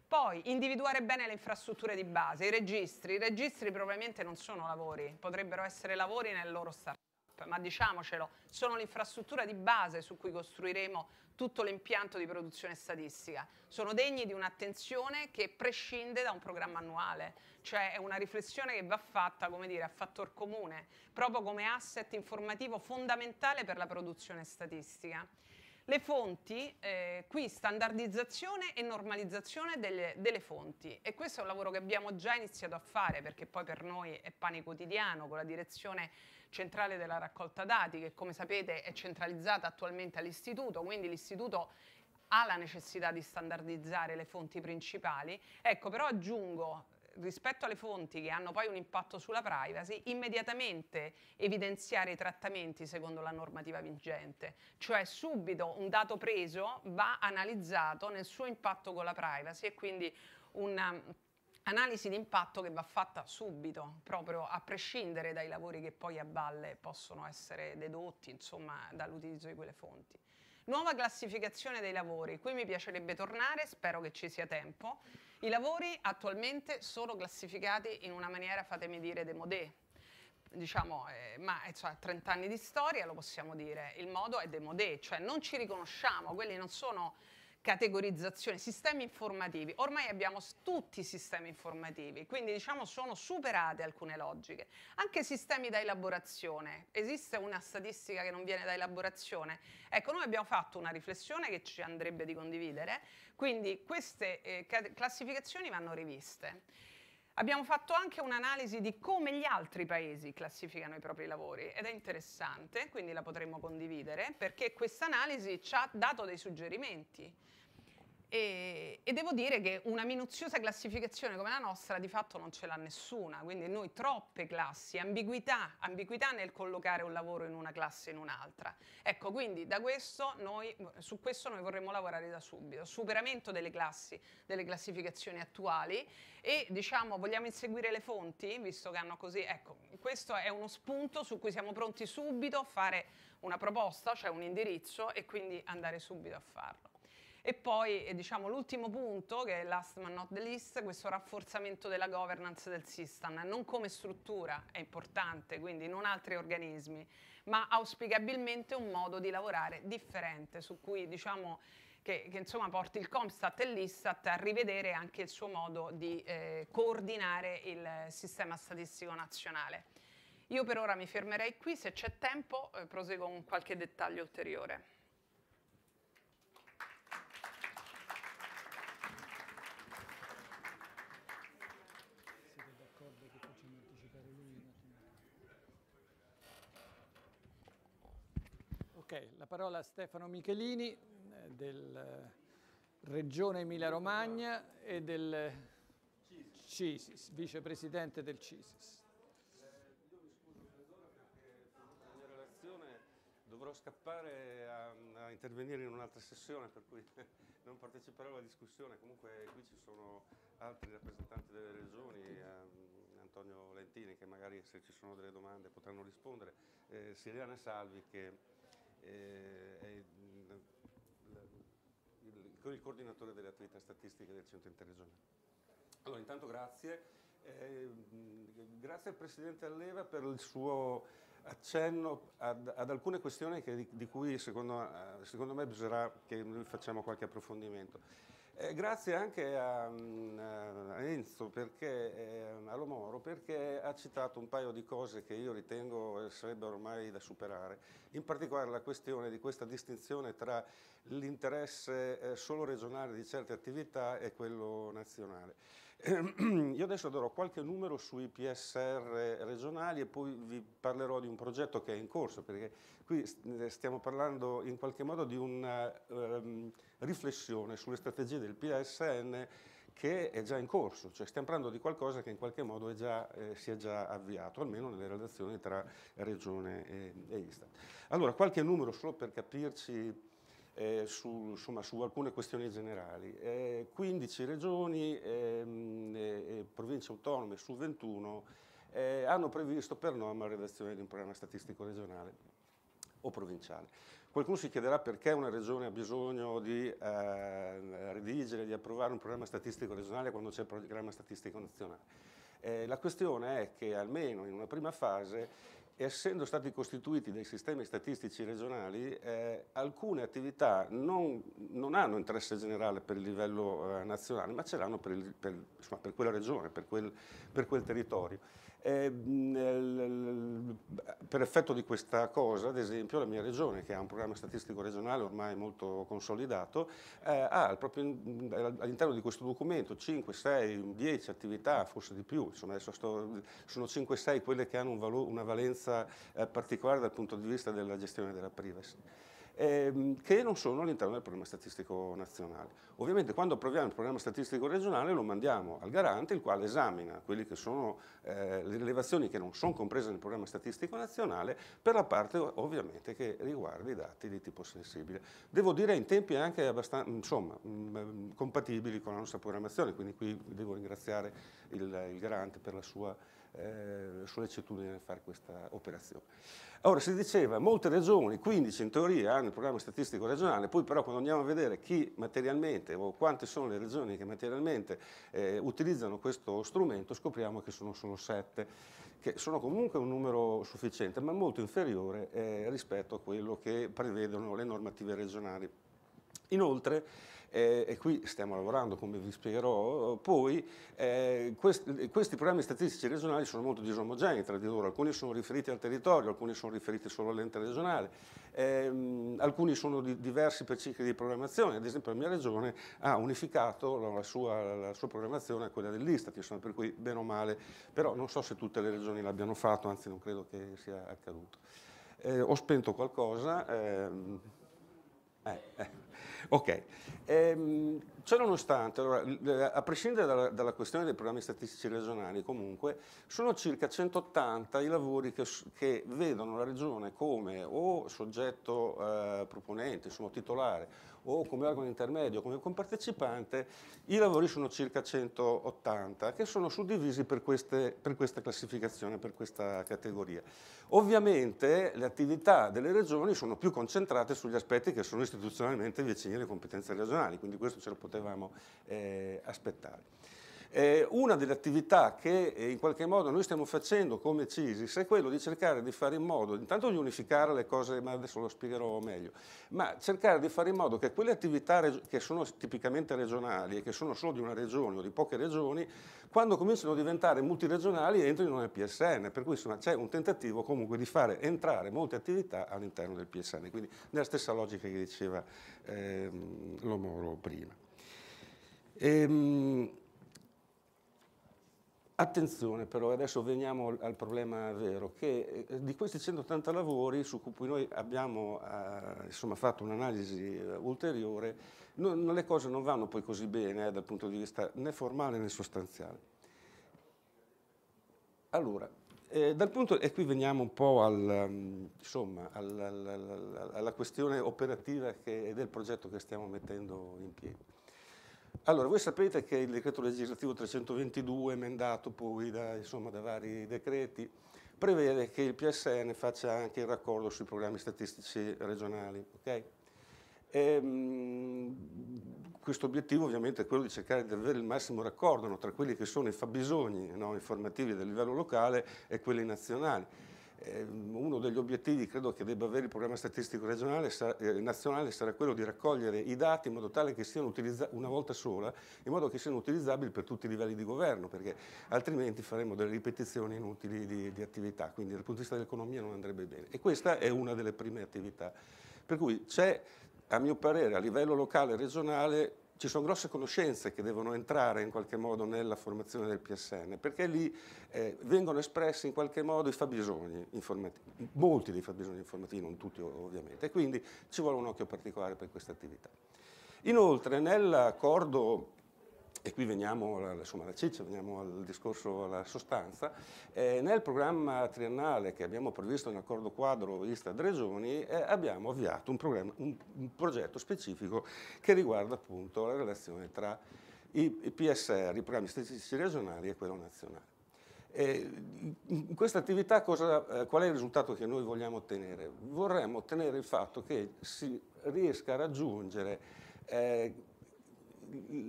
Poi individuare bene le infrastrutture di base, i registri. I registri probabilmente non sono lavori, potrebbero essere lavori nel loro start ma diciamocelo, sono l'infrastruttura di base su cui costruiremo tutto l'impianto di produzione statistica. Sono degni di un'attenzione che prescinde da un programma annuale, cioè è una riflessione che va fatta, come dire, a fattor comune, proprio come asset informativo fondamentale per la produzione statistica. Le fonti, eh, qui standardizzazione e normalizzazione delle, delle, fonti e questo è un lavoro che abbiamo già iniziato a fare perché poi per noi è pane quotidiano con la direzione centrale della raccolta dati che come sapete è centralizzata attualmente all'istituto, quindi l'istituto ha la necessità di standardizzare le fonti principali. Ecco, però aggiungo rispetto alle fonti che hanno poi un impatto sulla privacy, immediatamente evidenziare i trattamenti secondo la normativa vigente, cioè subito un dato preso va analizzato nel suo impatto con la privacy e quindi un analisi di impatto che va fatta subito, proprio a prescindere dai lavori che poi a valle possono essere dedotti, insomma, dall'utilizzo di quelle fonti. Nuova classificazione dei lavori, qui mi piacerebbe tornare, spero che ci sia tempo. I lavori attualmente sono classificati in una maniera, fatemi dire, demodé, diciamo, eh, ma eh, cioè, 30 anni di storia lo possiamo dire, il modo è demodé, cioè non ci riconosciamo, quelli non sono categorizzazione, sistemi informativi. Ormai abbiamo tutti i sistemi informativi, quindi diciamo sono superate alcune logiche. Anche sistemi da elaborazione. Esiste una statistica che non viene da elaborazione? Ecco, noi abbiamo fatto una riflessione che ci andrebbe di condividere, quindi queste eh, classificazioni vanno riviste. Abbiamo fatto anche un'analisi di come gli altri paesi classificano i propri lavori ed è interessante, quindi la potremmo condividere perché questa analisi ci ha dato dei suggerimenti. E, e, devo dire che una minuziosa classificazione come la nostra di fatto non ce l'ha nessuna, quindi noi troppe classi, ambiguità, ambiguità nel collocare un lavoro in una classe e in un'altra. Ecco, quindi questo noi, su questo noi vorremmo lavorare da subito, superamento delle classi, delle classificazioni attuali e diciamo vogliamo inseguire le fonti, visto che hanno così, ecco, questo è uno spunto su cui siamo pronti subito a fare una proposta, cioè un indirizzo e quindi andare subito a farlo. E poi, eh, diciamo, l'ultimo punto, che è last but not the least, questo rafforzamento della governance del system, non come struttura, è importante, quindi non altri organismi, ma auspicabilmente un modo di lavorare differente, su cui, diciamo, che, che, insomma porti il Comstat e l'Istat a rivedere anche il suo modo di eh, coordinare il sistema statistico nazionale. Io per ora mi fermerei qui, se c'è tempo eh, proseguo con qualche dettaglio ulteriore. Ok, la parola a Stefano Michelini eh, del eh, Regione Emilia-Romagna e del eh, CISIS, vicepresidente del CISIS. io mi scuso perché per mia relazione dovrò scappare a, a intervenire in un'altra sessione, per cui [LAUGHS] non parteciperò alla discussione. Comunque qui ci sono altri rappresentanti delle regioni, eh, Antonio Lentini, che magari se ci sono delle domande potranno rispondere, Siriana Salvi che eh, il, il, coordinatore delle attività statistiche del centro interregionale. Allora, intanto grazie. Eh, grazie al Presidente Alleva per il suo accenno ad, ad alcune questioni che, di, di, cui secondo, eh, secondo me bisognerà che noi facciamo qualche approfondimento. Eh, grazie anche a, mm, a Enzo perché, eh, Lomoro perché ha citato un paio di cose che io ritengo sarebbero ormai da superare, in particolare la questione di questa distinzione tra l'interesse eh, solo regionale di certe attività e quello nazionale. Ehm, [CLEARS THROAT] io adesso darò qualche numero sui PSR regionali e poi vi parlerò di un progetto che è in corso, perché qui eh, stiamo parlando in qualche modo di una um, ehm, riflessione sulle strategie del PSN che è già in corso, cioè stiamo parlando di qualcosa che in qualche modo è già, eh, si è già avviato, almeno nelle relazioni tra Regione e, e Istat. Allora, qualche numero solo per capirci eh, su, insomma, su, alcune questioni generali. Eh, 15 regioni ehm, e province autonome su 21 eh, hanno previsto per norma la redazione di un programma statistico regionale o provinciale. Qualcuno si chiederà perché una regione ha bisogno di eh, redigere, di approvare un programma statistico regionale quando c'è il programma statistico nazionale. Eh, la questione è che almeno in una prima fase essendo stati costituiti dai sistemi statistici regionali, eh, alcune attività non, non, hanno interesse generale per il livello eh, nazionale, ma ce l'hanno per, per, per, quella regione, per quel, per quel territorio. Eh, per effetto di questa cosa, ad esempio, la mia regione, che ha un programma statistico regionale ormai molto consolidato, eh, ha proprio all'interno di questo documento 5, 6, 10 attività, forse di più, insomma adesso sto, sono 5, 6 quelle che hanno un valo, una valenza eh, particolare dal punto di vista della gestione della privacy ehm, che non sono all'interno del programma statistico nazionale. Ovviamente quando approviamo il programma statistico regionale lo mandiamo al garante, il quale esamina quelle che sono eh, le rilevazioni che non sono comprese nel programma statistico nazionale per la parte ovviamente che riguarda i dati di tipo sensibile. Devo dire in tempi anche abbastanza, insomma, mh, mm, mm, compatibili con la nostra programmazione, quindi qui devo ringraziare il, il garante per la sua eh, sollecitudine nel fare questa operazione. Ora si diceva, molte regioni, 15 in teoria, hanno il programma statistico regionale, poi però quando andiamo a vedere chi materialmente o quante sono le regioni che materialmente eh, utilizzano questo strumento, scopriamo che sono solo 7 che sono comunque un numero sufficiente, ma molto inferiore eh, rispetto a quello che prevedono le normative regionali. Inoltre, eh, e qui stiamo lavorando, come vi spiegherò poi, eh, questi, questi programmi statistici regionali sono molto disomogenei tra di loro, alcuni sono riferiti al territorio, alcuni sono riferiti solo all'ente regionale, ehm, alcuni sono di, diversi per cicli di programmazione, ad esempio la mia regione ha unificato la sua, la sua programmazione a quella dell'Istat, per cui bene o male, però non so se tutte le regioni l'abbiano fatto, anzi non credo che sia accaduto. Eh, ho spento qualcosa. Ehm, eh, eh. Ok, ehm, ciononostante, allora, a prescindere dalla, dalla, questione dei programmi statistici regionali, comunque, sono circa 180 i lavori che, che vedono la regione come o soggetto eh, proponente, insomma titolare, o come organo intermedio, come compartecipante, i lavori sono circa 180 che sono suddivisi per, queste, per questa classificazione, per questa categoria. Ovviamente le attività delle regioni sono più concentrate sugli aspetti che sono istituzionalmente vicini alle competenze regionali, quindi questo ce lo potevamo eh, aspettare. Eh, una delle attività che eh, in qualche modo noi stiamo facendo come CISIS è quello di cercare di fare in modo, intanto di unificare le cose, ma adesso lo spiegherò meglio, ma cercare di fare in modo che quelle attività che sono tipicamente regionali e che sono solo di una regione o di poche regioni, quando cominciano a diventare multiregionali entrino nel PSN, per cui c'è un tentativo comunque di fare entrare molte attività all'interno del PSN, quindi nella stessa logica che diceva ehm, Lomoro prima. Ehm, Attenzione però, adesso veniamo al problema vero, che eh, di questi 180 lavori su cui noi abbiamo eh, insomma, fatto un'analisi eh, ulteriore, no, le cose non vanno poi così bene dal punto di vista né formale né sostanziale. Allora, punto, e qui veniamo un po' al, mm, insomma, al, al, alla questione operativa che, del progetto che stiamo mettendo in piedi. Allora, voi sapete che il decreto legislativo 322, emendato poi da, insomma, da vari decreti, prevede che il PSN faccia anche il raccordo sui programmi statistici regionali. Okay? Ehm, questo obiettivo ovviamente è quello di cercare di avere il massimo raccordo no, tra quelli che sono i fabbisogni no, informativi del livello locale e quelli nazionali. Ehm, uno degli obiettivi credo che debba avere il programma statistico regionale, eh, nazionale sarà quello di raccogliere i dati in modo tale che siano utilizzati una volta sola, in modo che siano utilizzabili per tutti i livelli di governo, perché altrimenti faremo delle ripetizioni inutili di, di attività, quindi dal punto di vista dell'economia non andrebbe bene. E questa è una delle prime attività. Per cui c'è, a mio parere, a livello locale e regionale ci sono grosse conoscenze che devono entrare in qualche modo nella formazione del PSN, perché lì eh, vengono espressi in qualche modo i fabbisogni informativi, molti dei fabbisogni informativi, non tutti ovviamente, quindi ci vuole un occhio particolare per questa attività. Inoltre nell'accordo e qui veniamo alla, insomma, alla ciccia, veniamo al discorso, alla sostanza, eh, nel programma triennale che abbiamo previsto in accordo quadro Istat-Regioni eh, abbiamo avviato un, un, un, progetto specifico che riguarda appunto la relazione tra i, i PSR, i programmi statistici regionali e quello nazionale. Eh, in questa attività cosa, eh, qual è il risultato che noi vogliamo ottenere? Vorremmo ottenere il fatto che si riesca a raggiungere eh,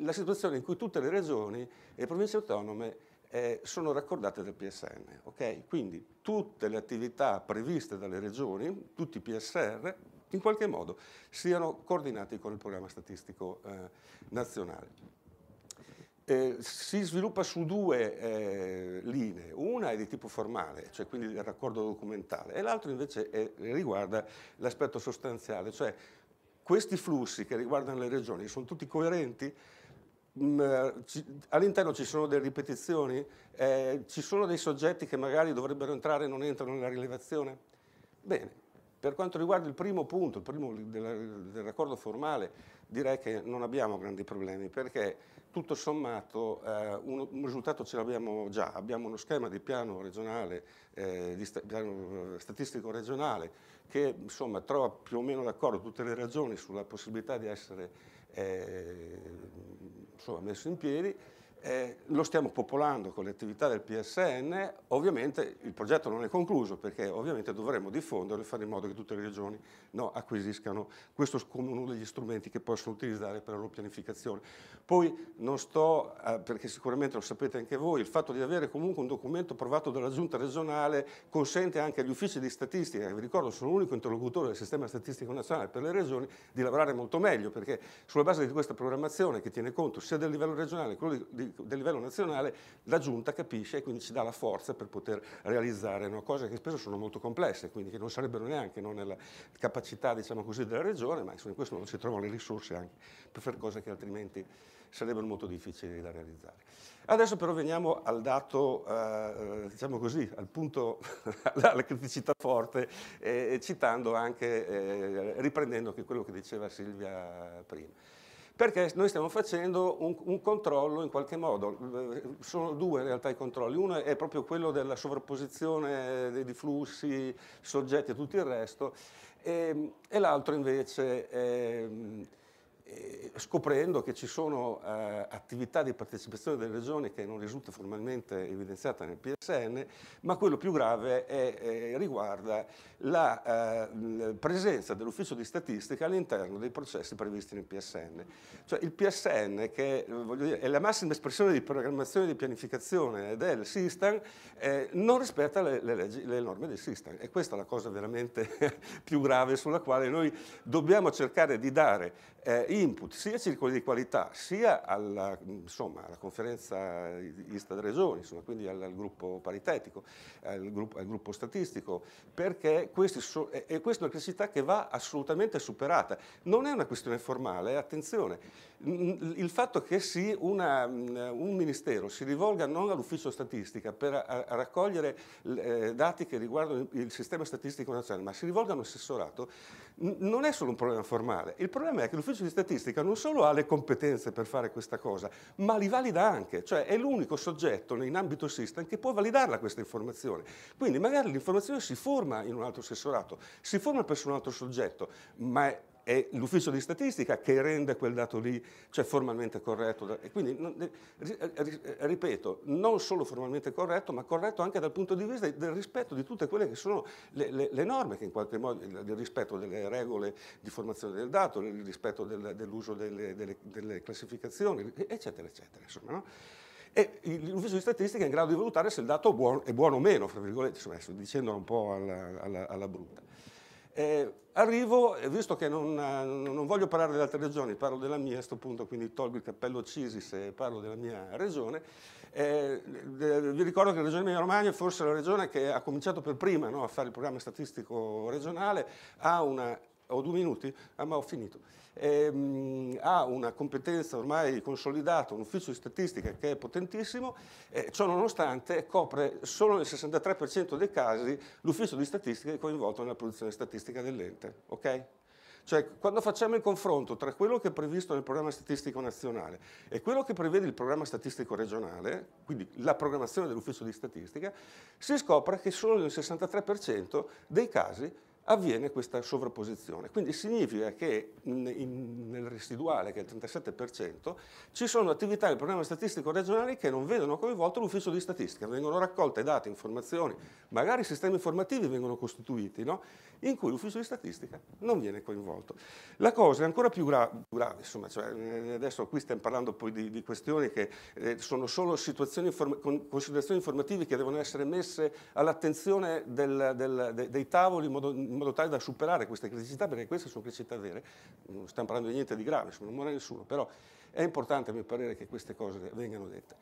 la situazione in cui tutte le regioni e le province autonome eh, sono raccordate dal PSN. Okay? Quindi tutte le attività previste dalle regioni, tutti i PSR, in qualche modo siano coordinati con il programma statistico eh, nazionale. Eh, si sviluppa su due eh, linee, una è di tipo formale, cioè quindi il raccordo documentale, e l'altra invece è, riguarda l'aspetto sostanziale, cioè questi flussi che riguardano le regioni sono tutti coerenti? Mm, eh, all'interno ci sono delle ripetizioni? Eh, ci sono dei soggetti che magari dovrebbero entrare e non entrano nella rilevazione? Bene, per quanto riguarda il primo punto, il primo del, del raccordo formale, direi che non abbiamo grandi problemi perché tutto sommato eh, un, un, risultato ce l'abbiamo già, abbiamo uno schema di piano, regionale, eh, di sta, piano eh, statistico regionale che insomma, trova più o meno d'accordo tutte le ragioni sulla possibilità di essere eh, insomma, messo in piedi eh, lo stiamo popolando con le attività del PSN, ovviamente il progetto non è concluso perché ovviamente dovremo diffonderlo e fare in modo che tutte le regioni no, acquisiscano questo come uno degli strumenti che possono utilizzare per la loro pianificazione. Poi non sto, eh, perché sicuramente lo sapete anche voi, il fatto di avere comunque un documento approvato dalla giunta regionale consente anche agli uffici di statistica, che vi ricordo sono l'unico interlocutore del sistema statistico nazionale per le regioni, di lavorare molto meglio perché sulla base di questa programmazione che tiene conto sia del livello regionale che di, di pubblico del livello nazionale, la giunta capisce e quindi ci dà la forza per poter realizzare no? cose che spesso sono molto complesse, quindi che non sarebbero neanche no? nella capacità diciamo così, della regione, ma insomma, in questo non si trovano le risorse anche per fare cose che altrimenti sarebbero molto difficili da realizzare. Adesso però veniamo al dato, eh, diciamo così, al punto, [LAUGHS] alla criticità forte, eh, citando anche, eh, riprendendo che quello che diceva Silvia prima perché noi stiamo facendo un, un controllo in qualche modo, eh, sono due in realtà i controlli, uno è proprio quello della sovrapposizione di flussi, soggetti e tutto il resto, e, ehm, e l'altro invece è scoprendo che ci sono eh, attività di partecipazione delle regioni che non risulta formalmente evidenziata nel PSN, ma quello più grave è, eh, riguarda la eh, presenza dell'ufficio di statistica all'interno dei processi previsti nel PSN. Cioè il PSN, che eh, dire, è la massima espressione di programmazione e di pianificazione del SISTAN, eh, non rispetta le, le, leggi, le norme del SISTAN e questa è la cosa veramente [LAUGHS] più grave sulla quale noi dobbiamo cercare di dare eh, input sia ai circoli di qualità sia alla, insomma, alla conferenza lista delle regioni, insomma, quindi al, al, gruppo paritetico, al gruppo, al gruppo statistico, perché so, è, è questa è una necessità che va assolutamente superata. Non è una questione formale, eh, attenzione, il fatto che sì, una, mm, un ministero si rivolga non all'ufficio statistica per a, a raccogliere eh, dati che riguardano il sistema statistico nazionale, ma si rivolga a un assessorato, non è solo un problema formale, il problema è che l'ufficio di statistica non solo ha le competenze per fare questa cosa, ma li valida anche, cioè è l'unico soggetto in ambito system che può validarla questa informazione. Quindi magari l'informazione si forma in un altro assessorato, si forma presso un altro soggetto, ma è è l'ufficio di statistica che rende quel dato lì cioè, formalmente corretto. E quindi, eh, eh, eh, ripeto, non solo formalmente corretto, ma corretto anche dal punto di vista del rispetto di tutte quelle che sono le, le, le norme, che in qualche modo, il rispetto delle regole di formazione del dato, il rispetto del, dell'uso delle, delle, delle, classificazioni, eccetera, eccetera. Insomma, no? E l'ufficio di statistica è in grado di valutare se il dato è buono, o meno, fra virgolette, insomma, dicendolo un po' alla, alla, alla brutta. Eh, arrivo, eh, visto che non, eh, non, voglio parlare delle altre regioni, parlo della mia a questo punto, quindi tolgo il cappello Cisi se parlo della mia regione, eh, eh, vi ricordo che la regione Emilia-Romagna è forse la regione che ha cominciato per prima no, a fare il programma statistico regionale, ha una... ho due minuti? Ah, ma ho finito ehm, ha una competenza ormai consolidata, un ufficio di statistica che è potentissimo, eh, ciò nonostante copre solo nel 63% dei casi l'ufficio di statistica è coinvolto nella produzione statistica dell'ente. Okay? Cioè, quando facciamo il confronto tra quello che è previsto nel programma statistico nazionale e quello che prevede il programma statistico regionale, quindi la programmazione dell'ufficio di statistica, si scopre che solo nel 63% dei casi avviene questa sovrapposizione. Quindi significa che in, in, nel residuale, che è il 37%, ci sono attività del programma statistico regionale che non vedono coinvolto l'ufficio di statistica, vengono raccolte date, informazioni, magari sistemi informativi vengono costituiti, no? in cui l'ufficio di statistica non viene coinvolto. La cosa è ancora più gra grave, insomma, cioè, eh, adesso qui stiamo parlando poi di, di questioni che eh, sono solo inform considerazioni informative che devono essere messe all'attenzione del, del, de, dei tavoli in modo in modo tale da superare queste criticità, perché queste sono criticità vere, non stiamo parlando di niente di grave, non muore nessuno, però è importante a mio parere che queste cose vengano dette.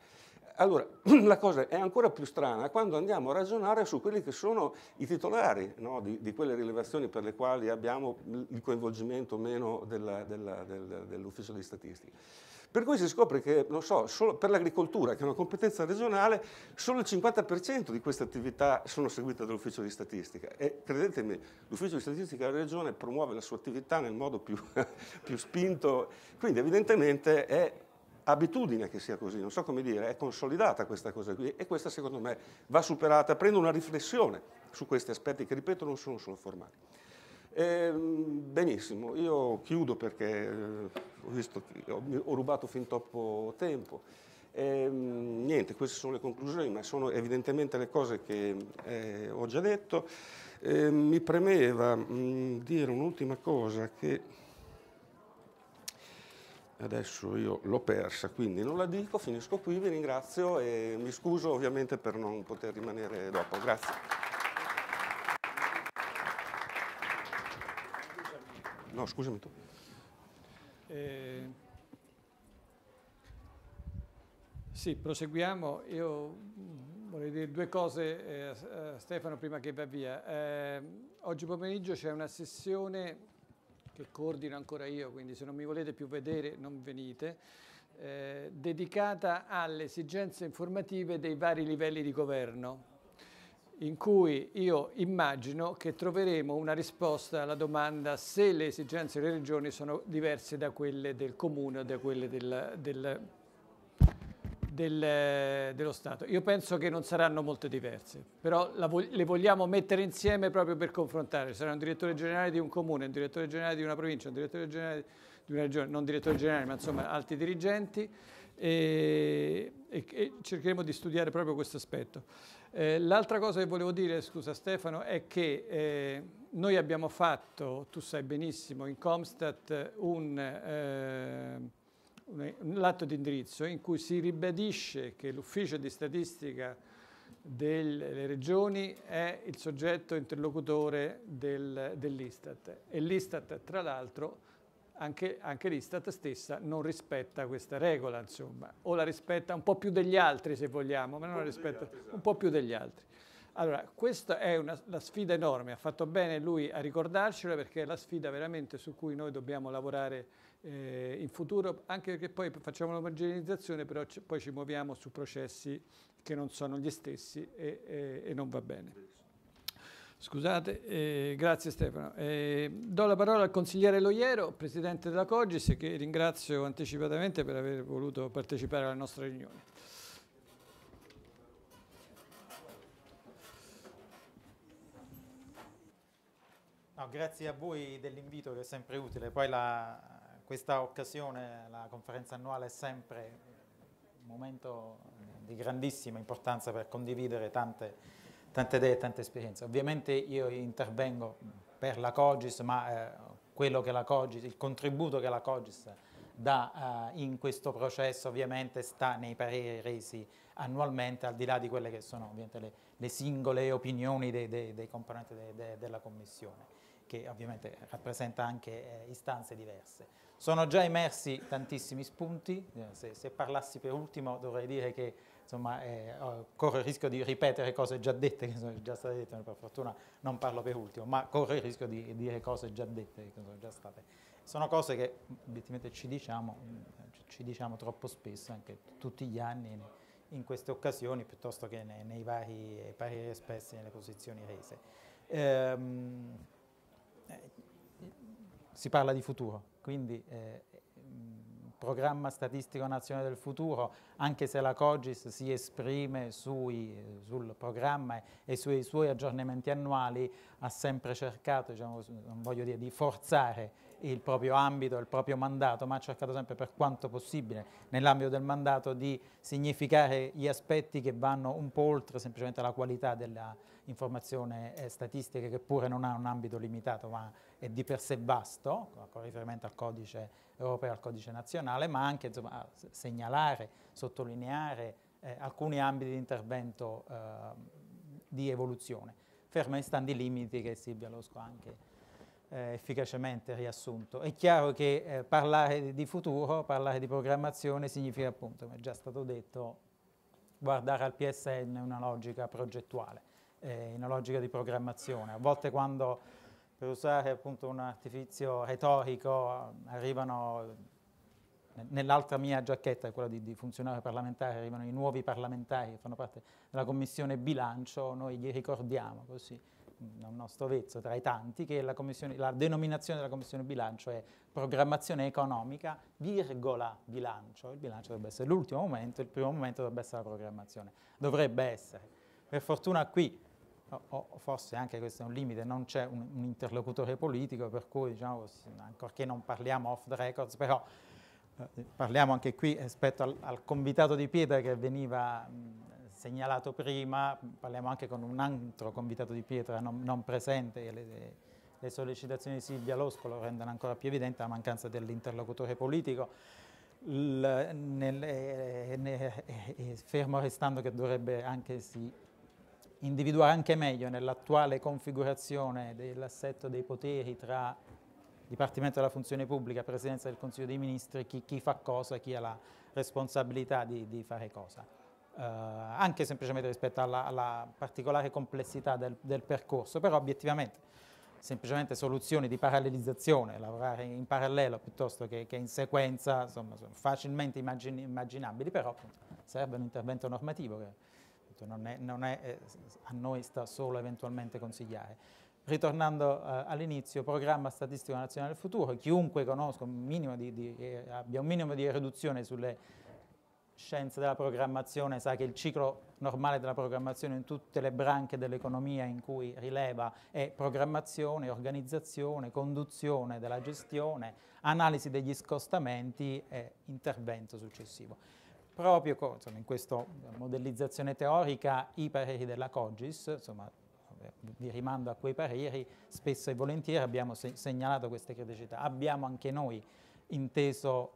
Allora, [CLEARS THROAT] la cosa è ancora più strana quando andiamo a ragionare su quelli che sono i titolari no, di, di, quelle rilevazioni per le quali abbiamo il coinvolgimento meno della, della, del, dell'ufficio di statistica. Per cui si scopre che, non so, solo per l'agricoltura, che è una competenza regionale, solo il 50% di queste attività sono seguite dall'ufficio di statistica. E credetemi, l'ufficio di statistica della regione promuove la sua attività nel modo più, [LAUGHS] più spinto. Quindi evidentemente è abitudine che sia così, non so come dire, è consolidata questa cosa qui e questa secondo me va superata, prendo una riflessione su questi aspetti che ripeto non sono solo formali. E, ehm, benissimo, io chiudo perché eh, ho, visto, ho, ho rubato fin troppo tempo. E, ehm, niente, queste sono le conclusioni, ma sono evidentemente le cose che eh, ho già detto. E, ehm, mi premeva mh, mm, dire un'ultima cosa che adesso io l'ho persa, quindi non la dico, finisco qui, vi ringrazio e mi scuso ovviamente per non poter rimanere dopo. Grazie. No, scusami tu. Eh, sì, proseguiamo. Io vorrei dire due cose eh, a Stefano prima che va via. Eh, oggi pomeriggio c'è una sessione che coordino ancora io, quindi se non mi volete più vedere non venite, eh, dedicata alle esigenze informative dei vari livelli di governo in cui io immagino che troveremo una risposta alla domanda se le esigenze delle regioni sono diverse da quelle del comune o da quelle del, del, del, dello Stato. Io penso che non saranno molto diverse, però la, le vogliamo mettere insieme proprio per confrontare. Sarà un direttore generale di un comune, un direttore generale di una provincia, un direttore generale di una regione, non direttore generale, ma insomma altri dirigenti e, e, e cercheremo di studiare proprio questo aspetto. Eh, l'altra cosa che volevo dire, scusa Stefano, è che eh, noi abbiamo fatto, tu sai benissimo, in Comstat un, eh, un, un atto di indirizzo in cui si ribadisce che l'ufficio di statistica delle regioni è il soggetto interlocutore del, dell'Istat e l'Istat tra l'altro anche, anche l'Istat stessa non rispetta questa regola, insomma, o la rispetta un po' più degli altri se vogliamo, ma non la rispetta altri, esatto. un po' più degli altri. Allora, questa è una, una, sfida enorme, ha fatto bene lui a ricordarcela perché è la sfida veramente su cui noi dobbiamo lavorare eh, in futuro, anche perché poi facciamo l'omogenizzazione, però poi ci muoviamo su processi che non sono gli stessi e, e, e non va bene. Scusate, eh, grazie Stefano. Eh, do la parola al consigliere Loiero, presidente della Cogis, che ringrazio anticipatamente per aver voluto partecipare alla nostra riunione. No, grazie a voi dell'invito che è sempre utile, poi la, questa occasione, la conferenza annuale è sempre un momento di grandissima importanza per condividere tante cose tante idee, tante esperienze. Ovviamente io intervengo per la Cogis, ma eh, la Cogis, il contributo che la Cogis dà eh, in questo processo ovviamente sta nei pareri resi annualmente, al di là di quelle che sono le, le, singole opinioni dei, dei, dei componenti de, de, della Commissione che ovviamente rappresenta anche eh, istanze diverse. Sono già emersi tantissimi spunti, eh, se, se parlassi per ultimo dovrei dire che insomma, eh, oh, corro il rischio di ripetere cose già dette, che sono già state dette, per fortuna non parlo per ultimo, ma corro il rischio di dire cose già dette, che sono già state. Sono cose che obiettivamente ci diciamo, mm, ci diciamo troppo spesso, anche tutti gli anni, in queste occasioni, piuttosto che nei, nei vari eh, pareri espressi nelle posizioni rese. Ehm, eh, si parla di futuro, quindi eh, programma statistico nazionale del futuro, anche se la COGIS si esprime sui, sul programma e sui suoi aggiornamenti annuali, ha sempre cercato, diciamo, non voglio dire, di forzare il proprio ambito, il proprio mandato, ma ha cercato sempre per quanto possibile nell'ambito del mandato di significare gli aspetti che vanno un po' oltre semplicemente la qualità dell'informazione eh, statistica che pure non ha un ambito limitato ma è di per sé vasto, con riferimento al codice europeo, al codice nazionale, ma anche insomma, segnalare, sottolineare eh, alcuni ambiti di intervento eh, di evoluzione, ferma e stando i limiti che Silvia Losco ha anche eh, efficacemente riassunto. È chiaro che eh, parlare di futuro, parlare di programmazione significa appunto, come è già stato detto, guardare al PSN una logica progettuale, eh, una logica di programmazione. A volte quando, per usare appunto un artificio retorico, arrivano, eh, nell'altra mia giacchetta, quella di, di funzionario parlamentare, arrivano i nuovi parlamentari che fanno parte della commissione bilancio, noi gli ricordiamo così un nostro vezzo tra i tanti, che la, la, denominazione della Commissione Bilancio è programmazione economica, virgola bilancio. Il bilancio dovrebbe essere l'ultimo momento, il primo momento dovrebbe essere la programmazione. Dovrebbe essere. Per fortuna qui, o, o forse anche questo è un limite, non c'è un, un, interlocutore politico, per cui, diciamo, ancorché non parliamo off the records, però eh, parliamo anche qui eh, rispetto al, al, convitato di pietra che veniva... Mh, segnalato prima, parliamo anche con un altro convitato di pietra non, non presente, le, le, sollecitazioni di Silvia Loscolo rendono ancora più evidente la mancanza dell'interlocutore politico, Il, nel, eh, eh, ne, eh, fermo restando che dovrebbe anche si individuare anche meglio nell'attuale configurazione dell'assetto dei poteri tra Dipartimento della Funzione Pubblica, Presidenza del Consiglio dei Ministri, chi, chi fa cosa, chi ha la responsabilità di, di fare cosa eh, anche semplicemente rispetto alla, alla particolare complessità del, del, percorso, però obiettivamente semplicemente soluzioni di parallelizzazione, lavorare in parallelo piuttosto che, che in sequenza, insomma, sono facilmente immagin immaginabili, però serve un intervento normativo che non è, non è eh, a noi sta solo eventualmente consigliare. Ritornando eh, all'inizio, programma statistico nazionale del futuro, chiunque conosca un minimo di, di, eh, abbia un minimo di riduzione sulle scienze della programmazione sa che il ciclo normale della programmazione in tutte le branche dell'economia in cui rileva è programmazione, organizzazione, conduzione della gestione, analisi degli scostamenti e intervento successivo. Proprio insomma, in questa eh, modellizzazione teorica i pareri della COGIS, insomma, eh, vi rimando a quei pareri, spesso e volentieri abbiamo se segnalato queste criticità. Abbiamo anche noi inteso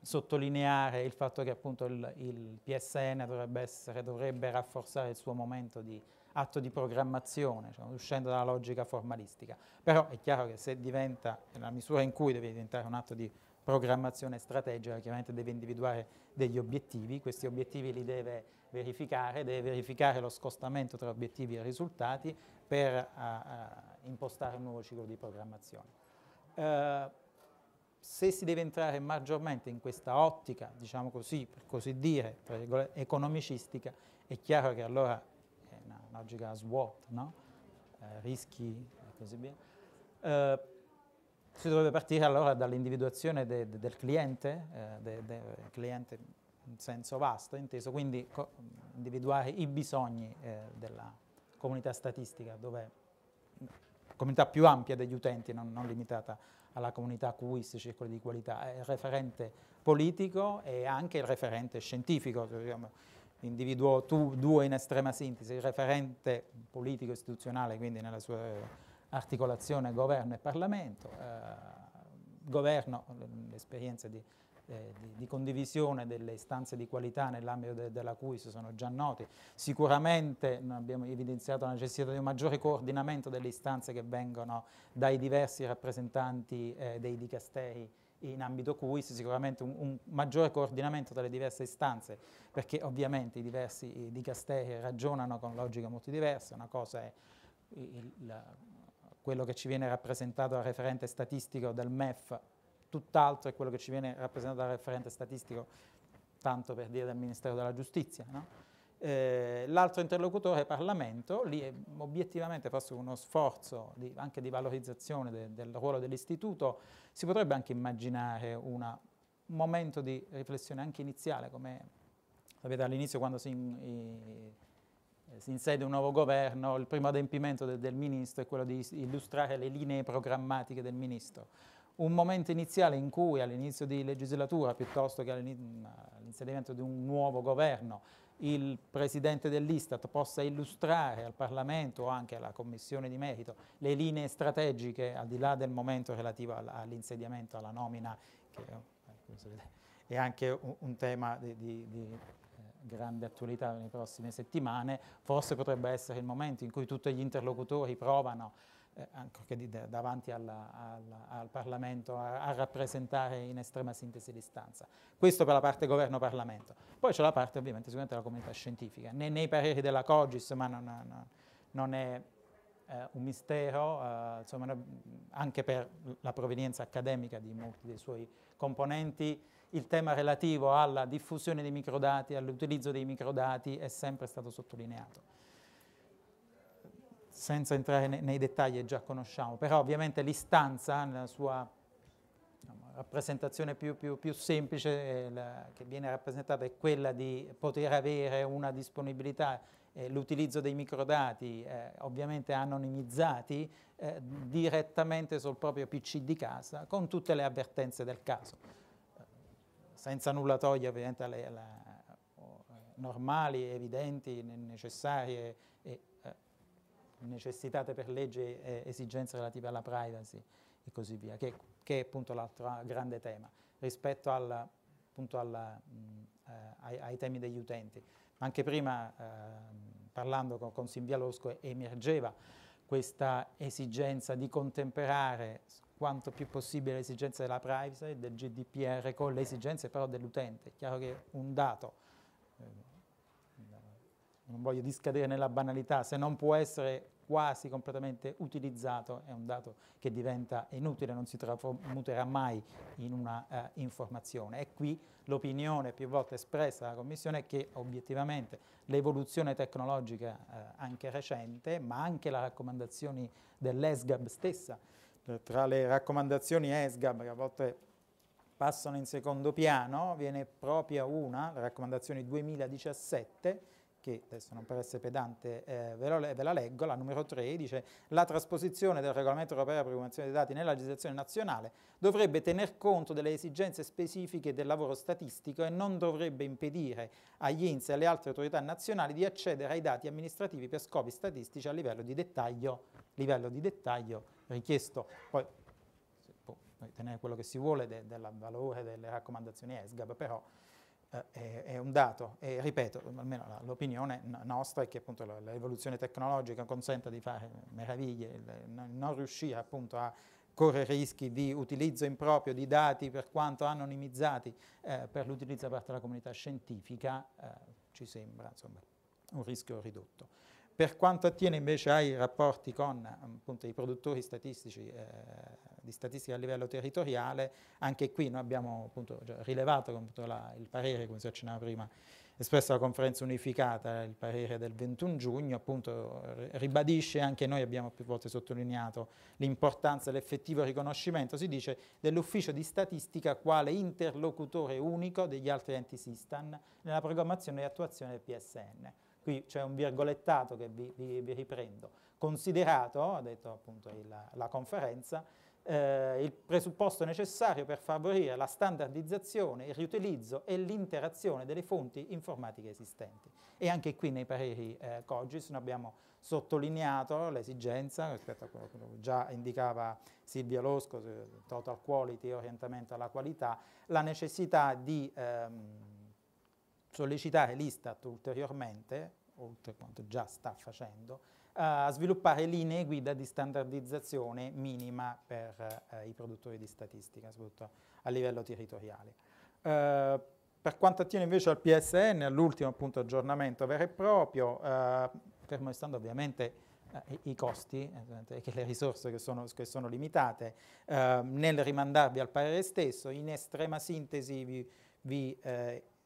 sottolineare il fatto che appunto il, il PSN dovrebbe, essere, dovrebbe, rafforzare il suo momento di atto di programmazione, cioè uscendo dalla logica formalistica. Però è chiaro che se diventa, nella misura in cui deve diventare un atto di programmazione strategica, chiaramente deve individuare degli obiettivi, questi obiettivi li deve verificare, deve verificare lo scostamento tra obiettivi e risultati per uh, uh, impostare un nuovo ciclo di programmazione. Uh, se si deve entrare maggiormente in questa ottica, diciamo così, per così dire, economicistica, è chiaro che allora è una logica SWOT, no? eh, rischi e così via. Eh, si dovrebbe partire allora dall'individuazione de, de, del cliente, eh, de, cliente in senso vasto, inteso, quindi individuare i bisogni eh, della comunità statistica, dove comunità più ampia degli utenti, non, non limitata a alla comunità QIS, Circolo di Qualità, è il referente politico e anche il referente scientifico, cioè, diciamo, individuo tu, due in estrema sintesi, il referente politico istituzionale, quindi nella sua articolazione governo e Parlamento, eh, governo, l'esperienza di eh, di, di, condivisione delle istanze di qualità nell'ambito de, della CUIS sono già noti. Sicuramente abbiamo evidenziato la necessità di un maggiore coordinamento delle istanze che vengono dai diversi rappresentanti eh, dei dicasteri in ambito CUIS, sicuramente un, un, maggiore coordinamento tra le diverse istanze, perché ovviamente i diversi dicasteri ragionano con logiche molto diverse, una cosa è il, la, quello che ci viene rappresentato dal referente statistico del MEF tutt'altro è quello che ci viene rappresentato dal referente statistico, tanto per dire dal Ministero della Giustizia. No? Eh, l'altro interlocutore è il Parlamento, lì è, obiettivamente forse uno sforzo di, anche di valorizzazione de, del ruolo dell'istituto, si potrebbe anche immaginare una, un momento di riflessione anche iniziale, come sapete all'inizio quando si... In, i, si insede un nuovo governo, il primo adempimento de, del ministro è quello di illustrare le linee programmatiche del ministro un momento iniziale in cui all'inizio di legislatura, piuttosto che mm, all'insediamento di un nuovo governo, il Presidente dell'Istat possa illustrare al Parlamento o anche alla Commissione di merito le linee strategiche al di là del momento relativo all'insediamento, alla nomina, che eh, è anche un tema di, di, di eh, grande attualità nelle prossime settimane, forse potrebbe essere il momento in cui tutti gli interlocutori provano eh, anche di, davanti alla, alla, al Parlamento a, a, rappresentare in estrema sintesi distanza. Questo per la parte governo-parlamento. Poi c'è la parte ovviamente sicuramente della comunità scientifica. Né nei pareri della COGIS, ma non, non, non è eh, un mistero, eh, insomma, anche per la provenienza accademica di molti dei suoi componenti, il tema relativo alla diffusione dei microdati, all'utilizzo dei microdati è sempre stato sottolineato senza entrare nei dettagli già conosciamo, però ovviamente l'istanza nella sua diciamo, rappresentazione più, più, più semplice eh, la, che viene rappresentata è quella di poter avere una disponibilità eh, l'utilizzo dei microdati eh, ovviamente anonimizzati eh, direttamente sul proprio PC di casa con tutte le avvertenze del caso, senza nulla togliere ovviamente alle, alle eh, normali, evidenti, necessarie necessitate per legge e esigenze relative alla privacy e così via, che, che è appunto l'altro grande tema rispetto al, al, mh, mm, eh, ai, ai, temi degli utenti. Anche prima, ehm, parlando con, con Silvia Losco, emergeva questa esigenza di contemperare quanto più possibile le esigenze della privacy del GDPR con le esigenze però dell'utente. È chiaro che un dato, ehm, non voglio discadere nella banalità, se non può essere quasi completamente utilizzato, è un dato che diventa inutile, non si tramuterà mai in una eh, informazione. E qui l'opinione più volte espressa dalla Commissione è che obiettivamente l'evoluzione tecnologica eh, anche recente, ma anche le raccomandazioni dell'ESGAB stessa, eh, tra le raccomandazioni ESGAB che a volte passano in secondo piano, viene proprio una, la raccomandazione 2017, che adesso non per essere pedante eh, ve, lo, ve, la leggo, la numero 3 dice la trasposizione del regolamento europeo per l'occupazione dei dati nella legislazione nazionale dovrebbe tener conto delle esigenze specifiche del lavoro statistico e non dovrebbe impedire agli INSE e alle altre autorità nazionali di accedere ai dati amministrativi per scopi statistici a livello di dettaglio, livello di dettaglio richiesto. Poi tenere quello che si vuole de, del valore delle raccomandazioni ESGAB, però eh, è, un dato e ripeto, almeno l'opinione nostra è che appunto l'evoluzione tecnologica consenta di fare meraviglie, non riuscire appunto a correre rischi di utilizzo improprio di dati per quanto anonimizzati eh, per l'utilizzo da parte della comunità scientifica eh, ci sembra insomma, un rischio ridotto. Per quanto attiene invece ai rapporti con appunto, i produttori statistici eh, di statistica a livello territoriale, anche qui noi abbiamo appunto, rilevato appunto, la, il parere, come si accennava prima, espresso alla conferenza unificata, il parere del 21 giugno, appunto eh, ribadisce, anche noi abbiamo più volte sottolineato, l'importanza dell'effettivo riconoscimento, si dice, dell'ufficio di statistica quale interlocutore unico degli altri enti SISTAN nella programmazione e attuazione del PSN. Qui c'è un virgolettato che vi, vi, vi riprendo. Considerato, ha detto appunto il, la conferenza, eh, il presupposto necessario per favorire la standardizzazione, il riutilizzo e l'interazione delle fonti informatiche esistenti. E anche qui nei pareri eh, COGIS noi abbiamo sottolineato l'esigenza, rispetto a quello che già indicava Silvia Losco, total quality, orientamento alla qualità, la necessità di ehm, sollecitare l'Istat ulteriormente, oltre a quanto già sta facendo, a sviluppare linee guida di standardizzazione minima per eh, i produttori di statistica, soprattutto a livello territoriale. Eh, per quanto attiene invece al PSN, all'ultimo appunto aggiornamento vero e proprio, eh, fermo ovviamente eh, i costi eh, e le risorse che sono, che sono limitate, eh, nel rimandarvi al parere stesso, in estrema sintesi vi, vi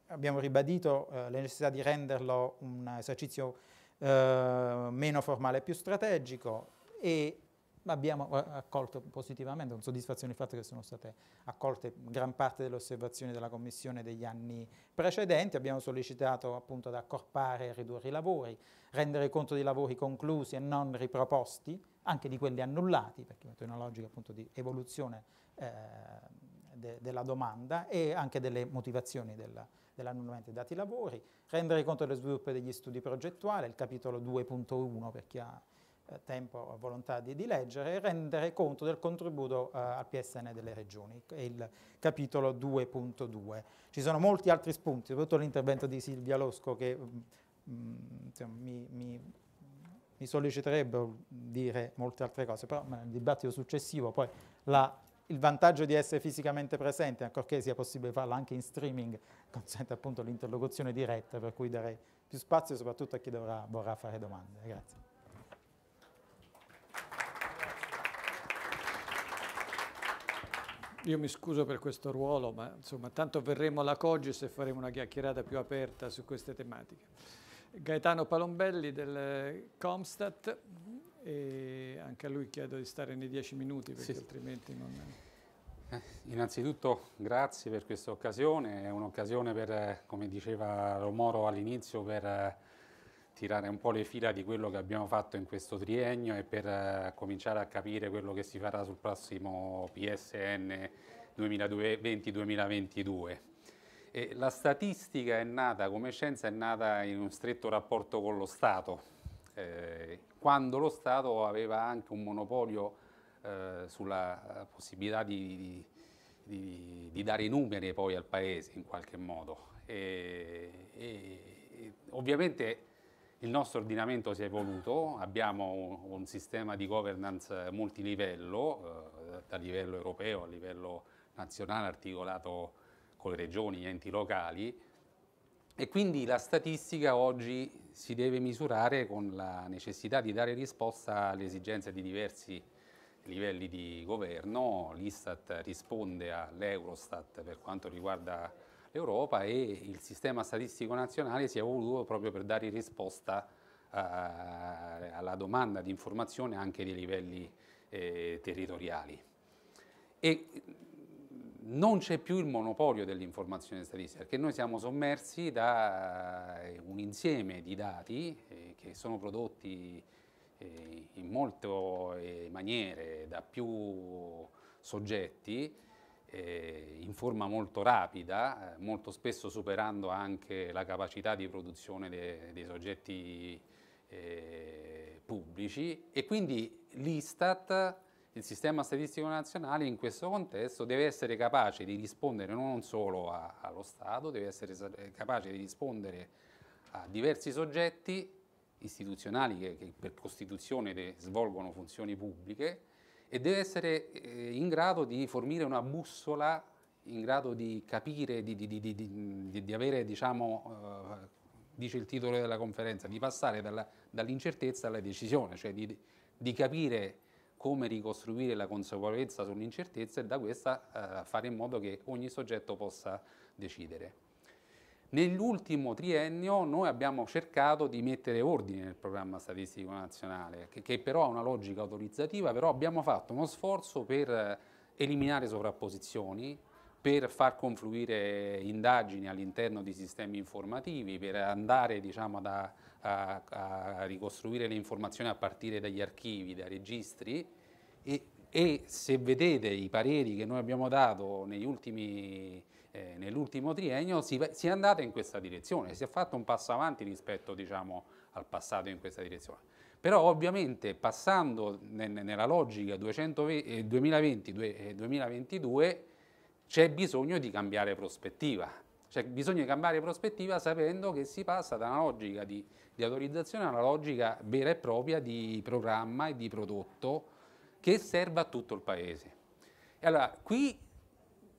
abbiamo ribadito la necessità di renderlo un esercizio eh, meno formale e più strategico e abbiamo eh, accolto positivamente, con soddisfazione il fatto che sono state accolte gran parte delle osservazioni della Commissione degli anni precedenti, abbiamo sollecitato appunto ad accorpare e ridurre i lavori, rendere conto dei lavori conclusi e non riproposti, anche di quelli annullati, perché è una logica appunto di evoluzione eh, de, della domanda e anche delle motivazioni della, dell'annullamento dei dati lavori, rendere conto dello sviluppo degli studi progettuali, il capitolo 2.1 per chi ha eh, tempo o volontà di, di, leggere, e rendere conto del contributo eh, al PSN delle regioni, il capitolo 2.2. Ci sono molti altri spunti, soprattutto l'intervento di Silvia Losco che mh, mm, mm, insomma, mi, mi mi solleciterebbero dire molte altre cose, però nel dibattito successivo poi la il vantaggio di essere fisicamente presente, ancorché sia possibile farlo anche in streaming, [LAUGHS] consente appunto l'interlocuzione diretta, per cui darei più spazio soprattutto a chi dovrà, vorrà fare domande. Grazie. Io mi scuso per questo ruolo, ma insomma tanto verremo alla Cogis e faremo una chiacchierata più aperta su queste tematiche. Gaetano Palombelli del Comstat e anche a lui chiedo di stare nei dieci minuti perché sì. altrimenti non... Eh, innanzitutto grazie per questa occasione, è un'occasione per, eh, come diceva Romoro all'inizio, per eh, tirare un po' le fila di quello che abbiamo fatto in questo triennio e per cominciare a capire quello che si farà sul prossimo PSN 2020-2022. E la statistica è nata, come scienza, è nata in un stretto rapporto con lo Stato, eh, quando lo Stato aveva anche un monopolio eh, sulla eh, possibilità di, di, di, dare i numeri poi al Paese in qualche modo. E, e, e ovviamente il nostro ordinamento si è evoluto, abbiamo un, un sistema di governance multilivello, eh, da livello europeo a livello nazionale articolato con le regioni, gli enti locali e quindi la statistica oggi si deve misurare con la necessità di dare risposta alle esigenze di diversi livelli di governo. L'Istat risponde all'Eurostat per quanto riguarda l'Europa e il sistema statistico nazionale si è voluto proprio per dare risposta a, eh, alla domanda di informazione anche dei livelli eh, territoriali. E non c'è più il monopolio dell'informazione statistica, perché noi siamo sommersi da eh, un insieme di dati eh, che sono prodotti eh, in molte eh, maniere da più soggetti, eh, in forma molto rapida, eh, molto spesso superando anche la capacità di produzione de dei soggetti pubblici e quindi l'Istat il sistema statistico nazionale in questo contesto deve essere capace di rispondere non solo a, allo Stato, deve essere eh, capace di rispondere a diversi soggetti istituzionali che, che per Costituzione svolgono funzioni pubbliche e deve essere eh, in grado di fornire una bussola in grado di capire, di, di, di, di avere, diciamo, eh, dice il titolo della conferenza, di passare dall'incertezza alla decisione, cioè di capire come ricostruire la consapevolezza sull'incertezza e da questa eh, fare in modo che ogni soggetto possa decidere. Nell'ultimo triennio noi abbiamo cercato di mettere ordine nel programma statistico nazionale, che, che, però ha una logica autorizzativa, però abbiamo fatto uno sforzo per eh, eliminare sovrapposizioni, per far confluire indagini all'interno di sistemi informativi, per andare diciamo, da, a, a ricostruire le informazioni a partire dagli archivi, dai registri e, e se vedete i pareri che noi abbiamo dato ultimi, eh, nell'ultimo triennio si, si, è andata in questa direzione, si è fatto un passo avanti rispetto diciamo, al passato in questa direzione. Però ovviamente passando nella logica 2020-2022 eh, eh, c'è bisogno di cambiare prospettiva cioè bisogna cambiare prospettiva sapendo che si passa da una logica di, di autorizzazione a una logica vera e propria di programma e di prodotto che serva a tutto il Paese. E allora qui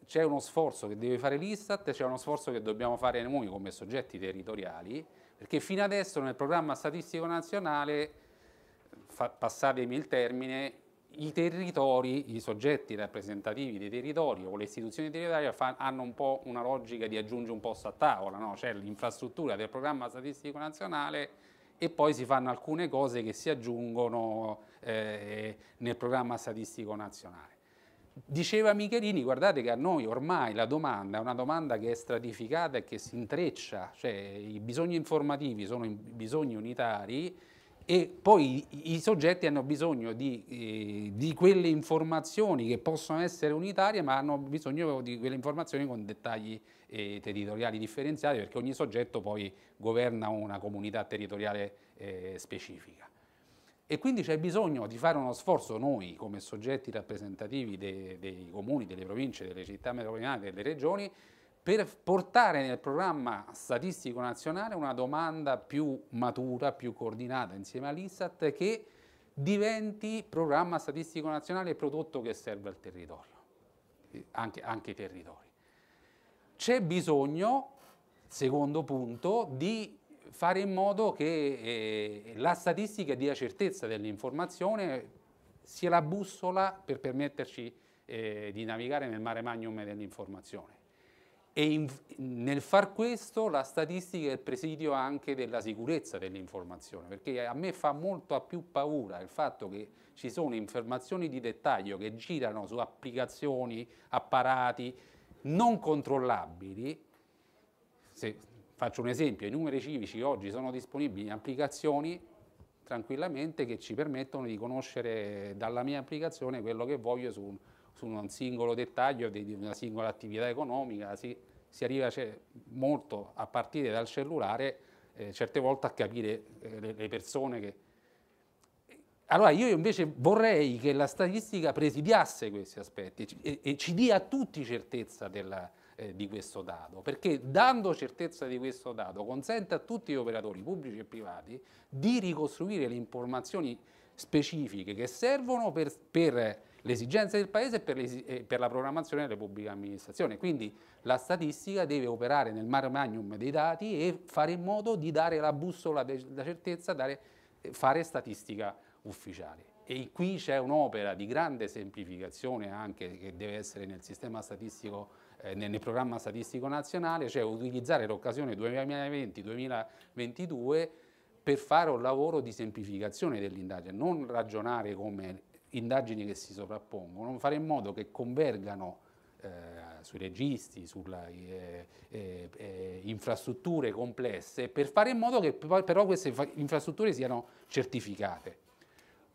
c'è uno sforzo che deve fare l'Istat, c'è uno sforzo che dobbiamo fare noi come soggetti territoriali, perché fino adesso nel programma statistico nazionale, fa, passatemi il termine, i territori, i soggetti rappresentativi dei territori o le istituzioni territoriali hanno un po' una logica di aggiungere un posto a tavola, no? c'è l'infrastruttura del programma statistico nazionale e poi si fanno alcune cose che si aggiungono eh, nel programma statistico nazionale. Diceva Michelini, guardate che a noi ormai la domanda è una domanda che è stratificata e che si intreccia, cioè i bisogni informativi sono bisogni unitari, e poi i, i soggetti hanno bisogno di, eh, di, quelle informazioni che possono essere unitarie, ma hanno bisogno di quelle informazioni con dettagli eh, territoriali differenziati, perché ogni soggetto poi governa una comunità territoriale eh, specifica. E quindi c'è bisogno di fare uno sforzo noi come soggetti rappresentativi dei, dei comuni, delle province, delle città metropolitane, delle regioni, per portare nel programma statistico nazionale una domanda più matura, più coordinata insieme all'ISAT che diventi programma statistico nazionale prodotto che serve al territorio, anche, anche i territori. C'è bisogno, secondo punto, di fare in modo che eh, la statistica dia certezza dell'informazione, sia la bussola per permetterci eh, di navigare nel mare magnum dell'informazione. E in, nel far questo la statistica è il presidio anche della sicurezza dell'informazione, perché a me fa molto più paura il fatto che ci sono informazioni di dettaglio che girano su applicazioni, apparati non controllabili. Se faccio un esempio, i numeri civici oggi sono disponibili in applicazioni tranquillamente che ci permettono di conoscere dalla mia applicazione quello che voglio su un su un singolo dettaglio di una singola attività economica, si, si arriva cioè, molto a partire dal cellulare, eh, certe volte a capire eh, le, le, persone che... Allora io invece vorrei che la statistica presidiasse questi aspetti e, e ci dia a tutti certezza della, eh, di questo dato, perché dando certezza di questo dato consente a tutti gli operatori pubblici e privati di ricostruire le informazioni specifiche che servono per, per le esigenze del Paese e per, le, eh, per la programmazione delle pubbliche amministrazioni. Quindi la statistica deve operare nel mare magnum dei dati e fare in modo di dare la bussola della certezza, dare, eh, fare statistica ufficiale. E qui c'è un'opera di grande semplificazione anche che deve essere nel sistema statistico, eh, nel, programma statistico nazionale, cioè utilizzare l'occasione 2020-2022 per fare un lavoro di semplificazione dell'indagine, non ragionare come indagini che si sovrappongono, fare in modo che convergano eh, sui registi, sulle eh, eh, eh, infrastrutture complesse, per fare in modo che però queste infrastrutture siano certificate.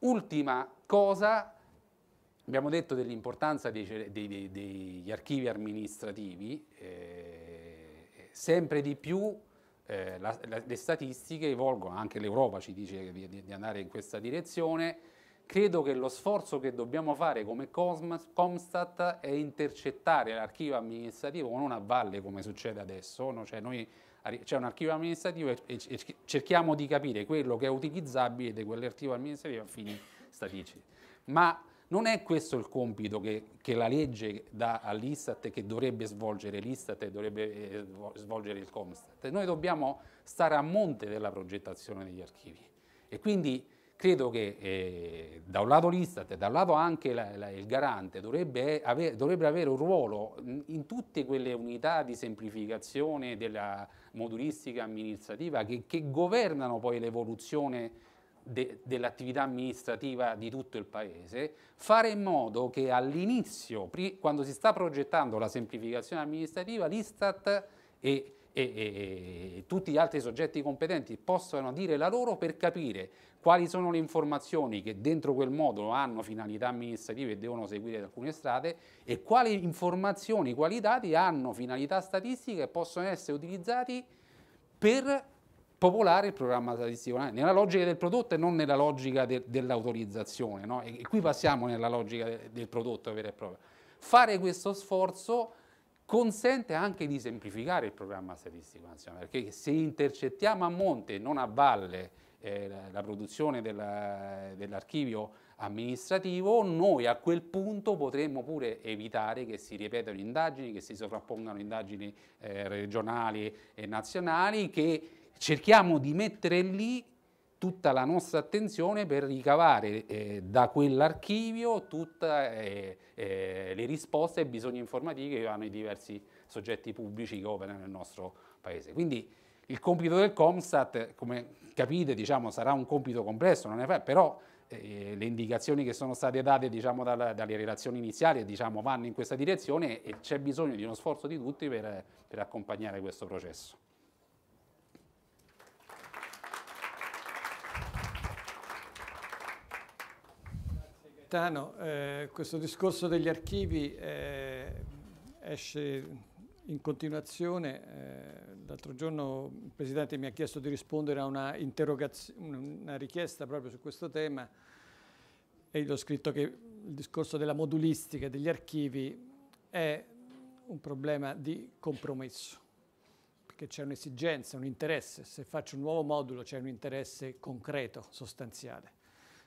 Ultima cosa, abbiamo detto dell'importanza dei, dei, degli archivi amministrativi, eh, sempre di più eh, la, la, le statistiche evolgono, anche l'Europa ci dice di, di andare in questa direzione, Credo che lo sforzo che dobbiamo fare come Comstat è intercettare l'archivio amministrativo non a valle come succede adesso, no? cioè noi c'è un archivio amministrativo e cerchiamo di capire quello che è utilizzabile di quell'archivio amministrativo a fini statici. Ma non è questo il compito che, che la legge dà all'Istat e che dovrebbe svolgere l'Istat e dovrebbe eh, svolgere il Comstat. Noi dobbiamo stare a monte della progettazione degli archivi e quindi Credo che eh, da un lato l'Istat e da un lato anche la, la, il garante dovrebbe avere, dovrebbe avere un ruolo in tutte quelle unità di semplificazione della modulistica amministrativa che, che governano poi l'evoluzione de, dell'attività amministrativa di tutto il Paese, fare in modo che all'inizio, quando si sta progettando la semplificazione amministrativa, l'Istat e e, e, e, tutti gli altri soggetti competenti possano dire la loro per capire quali sono le informazioni che dentro quel modulo hanno finalità amministrative e devono seguire alcune strade e quali informazioni, quali dati hanno finalità statistiche e possono essere utilizzati per popolare il programma statistico, eh, nella logica del prodotto e non nella logica de, dell'autorizzazione. No? E, qui passiamo nella logica de, del prodotto vero e proprio. Fare questo sforzo consente anche di semplificare il programma statistico nazionale, perché se intercettiamo a monte e non a valle eh, la, la produzione dell'archivio amministrativo, noi a quel punto potremmo pure evitare che si ripetano indagini, che si sovrappongano indagini eh, regionali e nazionali, che cerchiamo di mettere lì tutta la nostra attenzione per ricavare eh, da quell'archivio tutte eh, eh, le risposte ai bisogni informativi che hanno i diversi soggetti pubblici che operano nel nostro paese. Quindi il compito del Comstat, come capite, diciamo, sarà un compito complesso, fa, però eh, le indicazioni che sono state date diciamo, dalla, dalle relazioni iniziali diciamo, vanno in questa direzione e c'è bisogno di uno sforzo di tutti per, per accompagnare questo processo. Tano, eh, questo discorso degli archivi eh, esce in continuazione, eh, l'altro giorno il Presidente mi ha chiesto di rispondere a una, una richiesta proprio su questo tema e io ho scritto che il discorso della modulistica degli archivi è un problema di compromesso, perché c'è un'esigenza, un interesse, se faccio un nuovo modulo c'è un interesse concreto, sostanziale.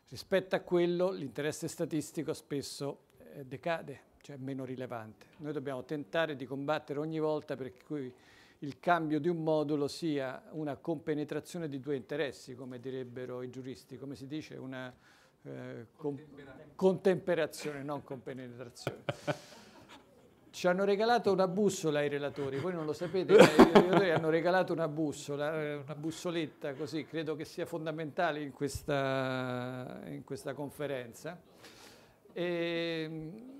Rispetto a quello l'interesse statistico spesso eh, decade, cioè meno rilevante. Noi dobbiamo tentare di combattere ogni volta per cui il cambio di un modulo sia una compenetrazione di due interessi, come direbbero i giuristi, come si dice, una eh, contemperazione, non compenetrazione. Ci hanno regalato una bussola ai relatori, voi non lo sapete, ma i relatori hanno regalato una bussola, eh, una bussoletta così, credo che sia fondamentale in questa, in questa conferenza. E, ehm,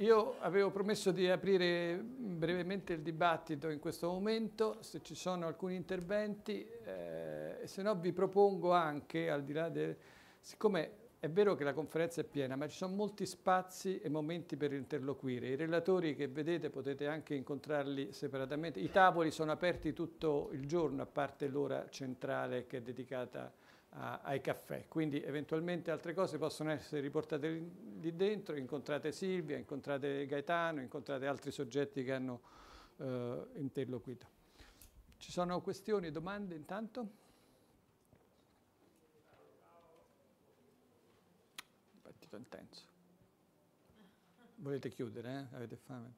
io avevo promesso di aprire brevemente il dibattito in questo momento, se ci sono alcuni interventi, eh, se no vi propongo anche, al di là del... siccome è vero che la conferenza è piena, ma ci sono molti spazi e momenti per interloquire. I relatori che vedete potete anche incontrarli separatamente. I tavoli sono aperti tutto il giorno, a parte l'ora centrale che è dedicata ai caffè. Quindi eventualmente altre cose possono essere riportate lì dentro, incontrate Silvia, incontrate Gaetano, incontrate altri soggetti che hanno eh, interloquito. Ci sono questioni, domande intanto? Dibattito intenso. Volete chiudere? Eh? Avete fame?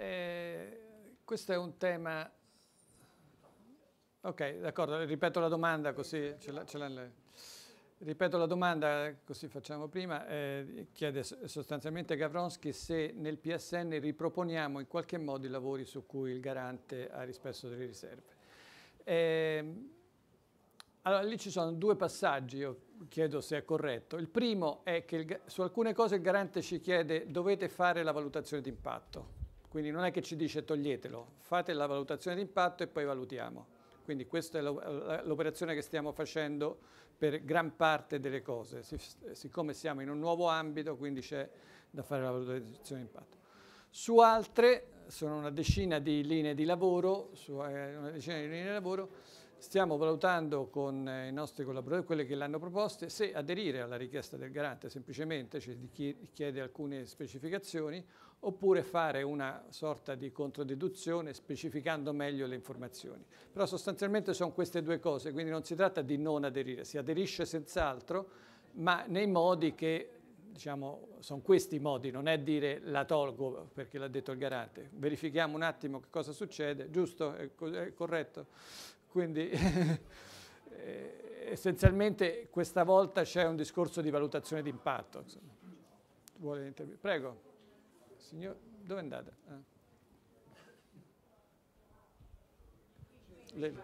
Eh, questo è un tema... Ok, d'accordo, ripeto la domanda così ce la, ce Ripeto la domanda, così facciamo prima, eh, chiede sostanzialmente Gavronsky se nel PSN riproponiamo in qualche modo i lavori su cui il garante ha rispetto delle riserve. Eh, allora, lì ci sono due passaggi, io chiedo se è corretto. Il primo è che il, su alcune cose il garante ci chiede dovete fare la valutazione d'impatto quindi non è che ci dice toglietelo, fate la valutazione di impatto e poi valutiamo. Quindi questa è l'operazione che stiamo facendo per gran parte delle cose. Siccome siamo in un nuovo ambito, quindi c'è da fare la valutazione di impatto. Su altre, sono una decina di linee di lavoro, eh, di linee di lavoro stiamo valutando con eh, i nostri collaboratori, quelle che l'hanno proposte, se aderire alla richiesta del garante, semplicemente, cioè di chi chiede alcune specificazioni, oppure fare una sorta di controdeduzione specificando meglio le informazioni. Però sostanzialmente sono queste due cose, quindi non si tratta di non aderire, si aderisce senz'altro, ma nei modi che diciamo, sono questi i modi, non è dire la tolgo perché l'ha detto il garante. Verifichiamo un attimo che cosa succede, giusto? È, co è corretto? Quindi [LAUGHS] eh, essenzialmente questa volta c'è un discorso di valutazione d'impatto. Prego. Signor, dove è andata? Ah. Le...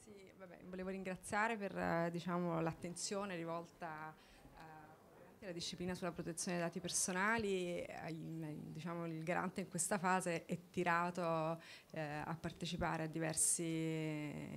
Sì, vabbè, volevo ringraziare per eh, diciamo, l'attenzione rivolta la disciplina sulla protezione dei dati personali, diciamo, il garante in questa fase è tirato eh, a partecipare a diversi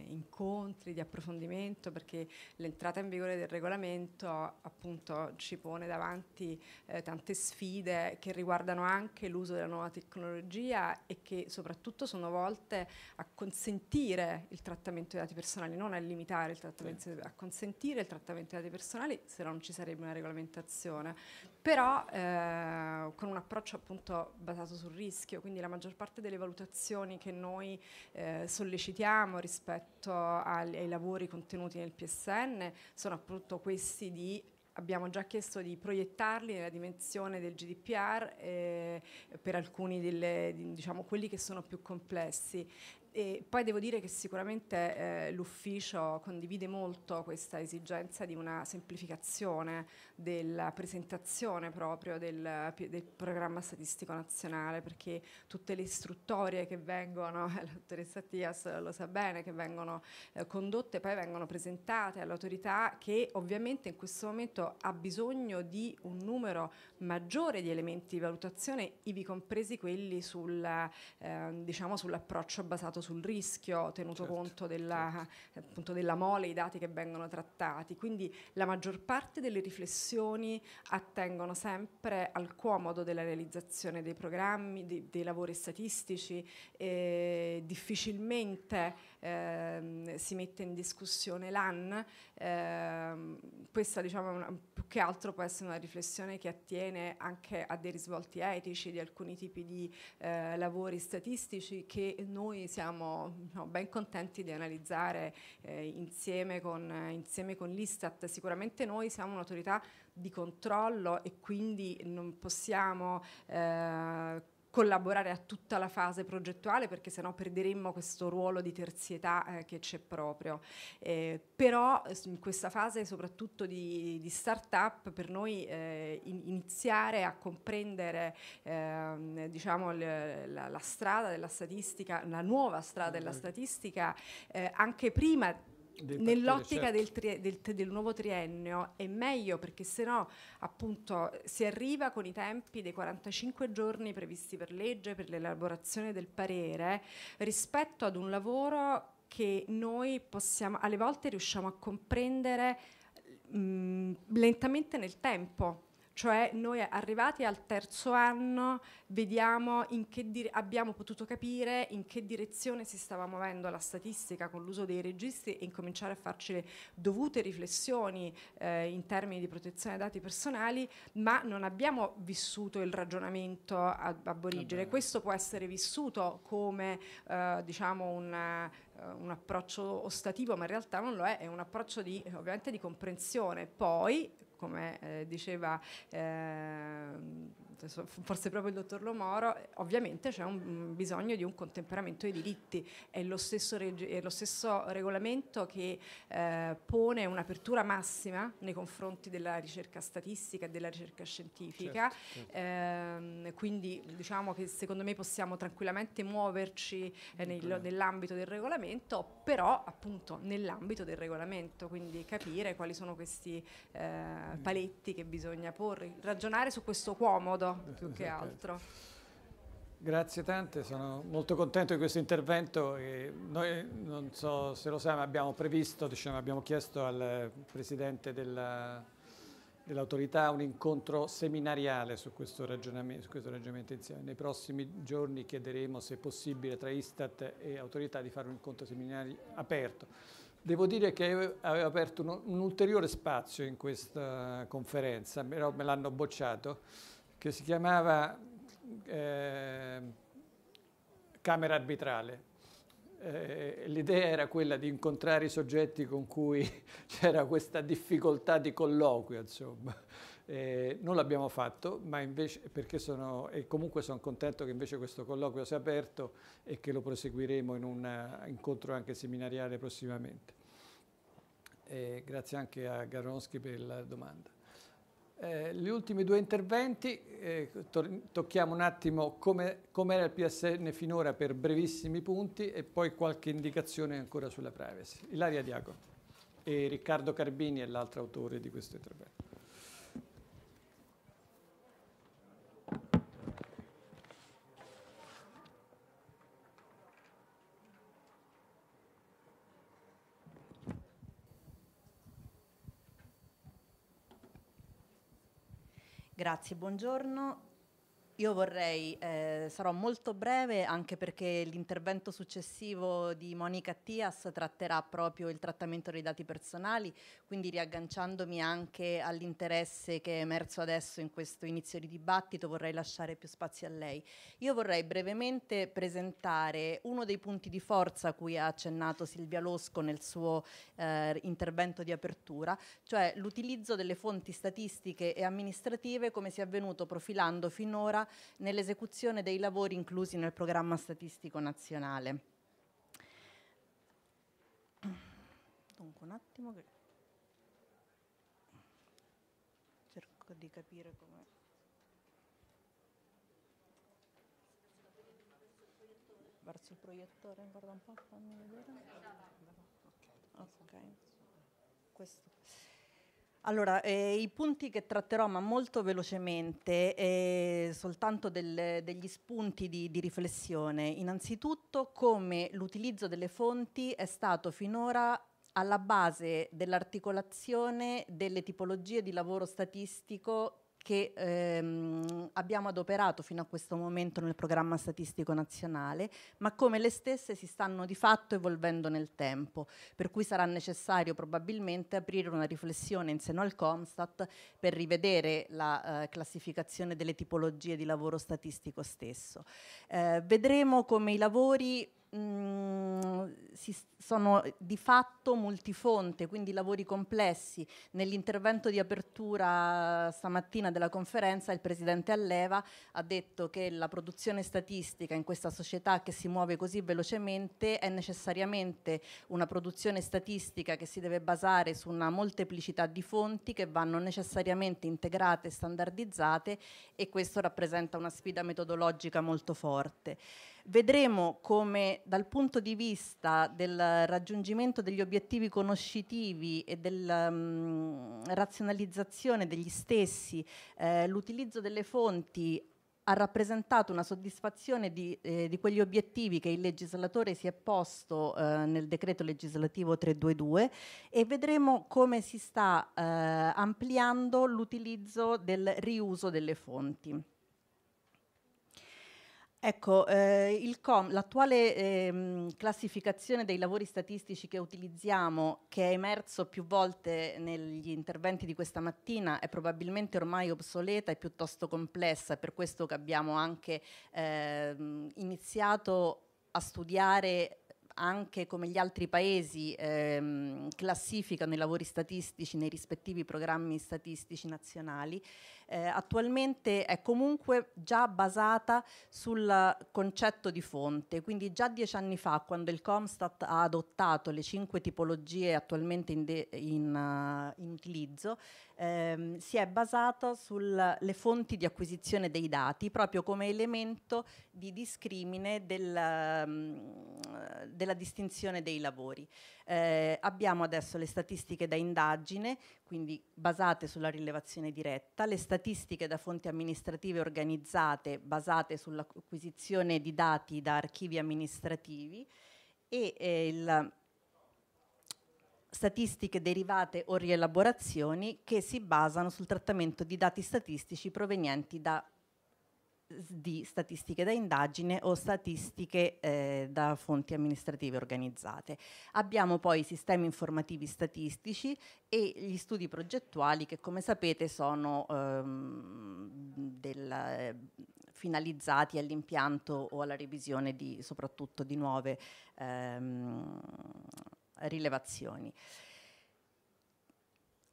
incontri di approfondimento perché l'entrata in vigore del regolamento appunto ci pone davanti eh, tante sfide che riguardano anche l'uso della nuova tecnologia e che soprattutto sono volte a consentire il trattamento dei dati personali, non a limitare il trattamento, sì. a consentire il trattamento dei dati personali se no non ci sarebbe una regolamentazione formazione, però eh, con un approccio appunto basato sul rischio, quindi la maggior parte delle valutazioni che noi eh, sollecitiamo rispetto ai, ai lavori contenuti nel PSN sono appunto questi di abbiamo già chiesto di proiettarli nella dimensione del GDPR eh, per alcuni delle, diciamo, quelli che sono più complessi. E poi devo dire che sicuramente eh, l'ufficio condivide molto questa esigenza di una semplificazione della presentazione proprio del, del programma statistico nazionale, perché tutte le istruttorie che vengono, [LAUGHS] la dottoressa Tias lo sa bene, che vengono eh, condotte poi vengono presentate all'autorità che ovviamente in questo momento ha bisogno di un numero maggiore di elementi di valutazione, ivi compresi quelli sul, eh, diciamo, sull'approccio basato sul rischio, tenuto certo, conto della, certo. appunto, della mole, i dati che vengono trattati. Quindi la maggior parte delle riflessioni attengono sempre al comodo della realizzazione dei programmi, di, dei lavori statistici, eh, difficilmente ehm, si mette in discussione l'AN, ehm, questa diciamo una, più che altro può essere una riflessione che attiene anche a dei risvolti etici di alcuni tipi di eh, lavori statistici che noi siamo diciamo, ben contenti di analizzare eh, insieme, con, insieme con l'Istat. Sicuramente noi siamo un'autorità di controllo e quindi non possiamo eh, collaborare a tutta la fase progettuale perché sennò perderemmo questo ruolo di terzietà eh, che c'è proprio. Eh, però eh, in questa fase soprattutto di, di start-up per noi eh, in, iniziare a comprendere ehm, diciamo, le, la, la, strada della statistica, la nuova strada della mm. statistica eh, anche prima nell'ottica del, certo. tri- del, del, nuovo triennio è meglio perché se no appunto si arriva con i tempi dei 45 giorni previsti per legge per l'elaborazione del parere rispetto ad un lavoro che noi possiamo alle volte riusciamo a comprendere mh, mhmm, lentamente nel tempo cioè noi arrivati al terzo anno vediamo in che dire, abbiamo potuto capire in che direzione si stava muovendo la statistica con l'uso dei registri e incominciare a farci le dovute riflessioni eh, in termini di protezione dei dati personali, ma non abbiamo vissuto il ragionamento ab origine. Questo può essere vissuto come eh, diciamo una, eh, un approccio ostativo, ma in realtà non lo è, è un approccio di, ovviamente di comprensione. Poi come eh, diceva ehm, Esatto, forse proprio il dottor Lomoro, eh, ovviamente c'è un bisogno di un contemperamento dei diritti, è lo stesso, reg- è lo stesso regolamento che eh, pone un'apertura massima nei confronti della ricerca statistica e della ricerca scientifica, certo, Eh, quindi diciamo che secondo me possiamo tranquillamente muoverci eh, nel, nell'ambito del regolamento, però appunto nell'ambito del regolamento, quindi capire quali sono questi eh, mm. paletti che bisogna porre, ragionare su questo comodo più che esatto. altro. Grazie tante, sono molto contento di questo intervento. noi, non so se lo sa, ma abbiamo previsto, diciamo, abbiamo chiesto al Presidente dell'autorità un incontro seminariale su questo, ragionamento, su questo ragionamento insieme. Nei prossimi giorni chiederemo se è possibile tra Istat e autorità di fare un incontro seminario aperto. Devo dire che avevo aperto un, un ulteriore spazio in questa conferenza, però me l'hanno bocciato che si chiamava eh, Camera Arbitrale. Eh, l'idea era quella di incontrare i soggetti con cui [LAUGHS] c'era questa difficoltà di colloquio, insomma. Eh, non l'abbiamo fatto, ma invece, perché sono, e comunque sono contento che invece questo colloquio sia aperto e che lo proseguiremo in un incontro anche seminariale prossimamente. Eh, grazie anche a Garonski per la domanda. Eh, gli ultimi due interventi, eh, tocchiamo un attimo come, come, era il PSN finora per brevissimi punti e poi qualche indicazione ancora sulla privacy. Ilaria Diaco e Riccardo Carbini è l'altro autore di questo intervento. Grazie, buongiorno. Io vorrei, eh, sarò molto breve anche perché l'intervento successivo di Monica Tias tratterà proprio il trattamento dei dati personali, quindi riagganciandomi anche all'interesse che è emerso adesso in questo inizio di dibattito vorrei lasciare più spazio a lei. Io vorrei brevemente presentare uno dei punti di forza a cui ha accennato Silvia Losco nel suo eh, intervento di apertura, cioè l'utilizzo delle fonti statistiche e amministrative come si è avvenuto profilando finora nell'esecuzione dei lavori inclusi nel programma statistico nazionale. Dunque un attimo che cerco di capire come... Verso il proiettore, guarda un po', fammi vedere. Ok, okay. questo. Allora, eh, i punti che tratterò, ma molto velocemente, eh, soltanto del, degli spunti di, di, riflessione. Innanzitutto come l'utilizzo delle fonti è stato finora alla base dell'articolazione delle tipologie di lavoro statistico che ehm, abbiamo adoperato fino a questo momento nel programma statistico nazionale, ma come le stesse si stanno di fatto evolvendo nel tempo, per cui sarà necessario probabilmente aprire una riflessione in seno al Comstat per rivedere la eh, classificazione delle tipologie di lavoro statistico stesso. Eh, vedremo come i lavori Mm, si, sono di fatto multifonte, quindi lavori complessi. Nell'intervento di apertura stamattina della conferenza il Presidente Alleva ha detto che la produzione statistica in questa società che si muove così velocemente è necessariamente una produzione statistica che si deve basare su una molteplicità di fonti che vanno necessariamente integrate e standardizzate e questo rappresenta una sfida metodologica molto forte. Vedremo come dal punto di vista del raggiungimento degli obiettivi conoscitivi e della um, mm, razionalizzazione degli stessi, eh, l'utilizzo delle fonti ha rappresentato una soddisfazione di, eh, di, quegli obiettivi che il legislatore si è posto eh, nel decreto legislativo 322 e vedremo come si sta eh, ampliando l'utilizzo del riuso delle fonti. Ecco, eh, l'attuale eh, classificazione dei lavori statistici che utilizziamo, che è emerso più volte negli interventi di questa mattina, è probabilmente ormai obsoleta e piuttosto complessa, è per questo che abbiamo anche eh, iniziato a studiare anche come gli altri paesi ehm, classificano i lavori statistici nei rispettivi programmi statistici nazionali eh, attualmente è comunque già basata sul concetto di fonte, quindi già dieci anni fa quando il Comstat ha adottato le cinque tipologie attualmente in, de- in, uh, in utilizzo, ehm, si è basata sulle fonti di acquisizione dei dati proprio come elemento di discrimine del, um, della distinzione dei lavori. Eh, abbiamo adesso le statistiche da indagine, quindi basate sulla rilevazione diretta, le statistiche statistiche da fonti amministrative organizzate basate sull'acquisizione di dati da archivi amministrativi e eh, il, statistiche derivate o rielaborazioni che si basano sul trattamento di dati statistici provenienti da di statistiche da indagine o statistiche eh, da fonti amministrative organizzate. Abbiamo poi i sistemi informativi statistici e gli studi progettuali che come sapete sono ehm, del, eh, finalizzati all'impianto o alla revisione di, soprattutto di nuove ehm, rilevazioni.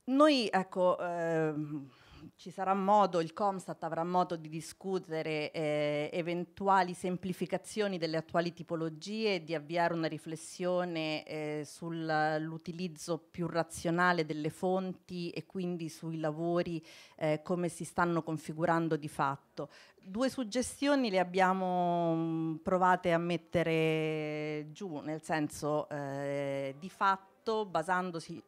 Noi ecco, ehm, ci sarà modo, il Comstat avrà modo di discutere eh, eventuali semplificazioni delle attuali tipologie di avviare una riflessione eh, sull'utilizzo più razionale delle fonti e quindi sui lavori eh, come si stanno configurando di fatto. Due suggestioni le abbiamo mm, provate a mettere giù, nel senso eh, di fatto questo,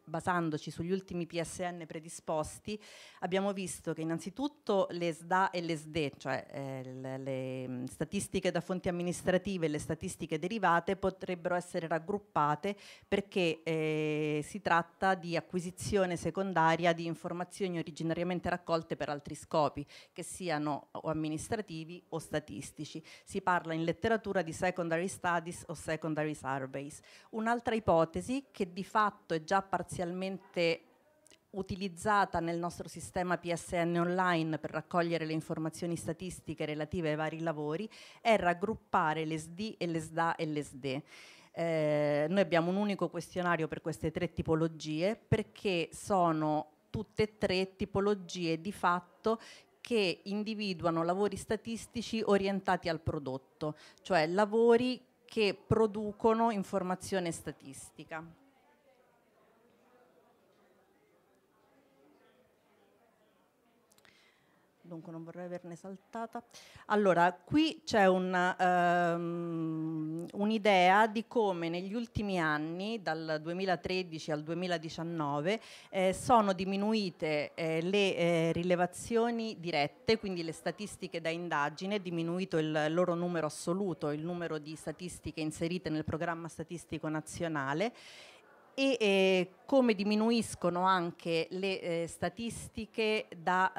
basandoci sugli ultimi PSN predisposti, abbiamo visto che innanzitutto le SDA e le SDE, cioè eh, le, mm, statistiche da fonti amministrative e le statistiche derivate, potrebbero essere raggruppate perché eh, si tratta di acquisizione secondaria di informazioni originariamente raccolte per altri scopi, che siano o amministrativi o statistici. Si parla in letteratura di secondary studies o secondary surveys. Un'altra ipotesi che differenza fatto è già parzialmente utilizzata nel nostro sistema PSN online per raccogliere le informazioni statistiche relative ai vari lavori è raggruppare le SD e le SDA e le SD. Eh, noi abbiamo un unico questionario per queste tre tipologie perché sono tutte e tre tipologie di fatto che individuano lavori statistici orientati al prodotto, cioè lavori che producono informazione statistica. dunque non vorrei averne saltata. Allora, qui c'è ehm, un'idea um, un di come negli ultimi anni, dal 2013 al 2019, eh, sono diminuite eh, le eh, rilevazioni dirette, quindi le statistiche da indagine, diminuito il loro numero assoluto, il numero di statistiche inserite nel programma statistico nazionale e eh, come diminuiscono anche le eh, statistiche da,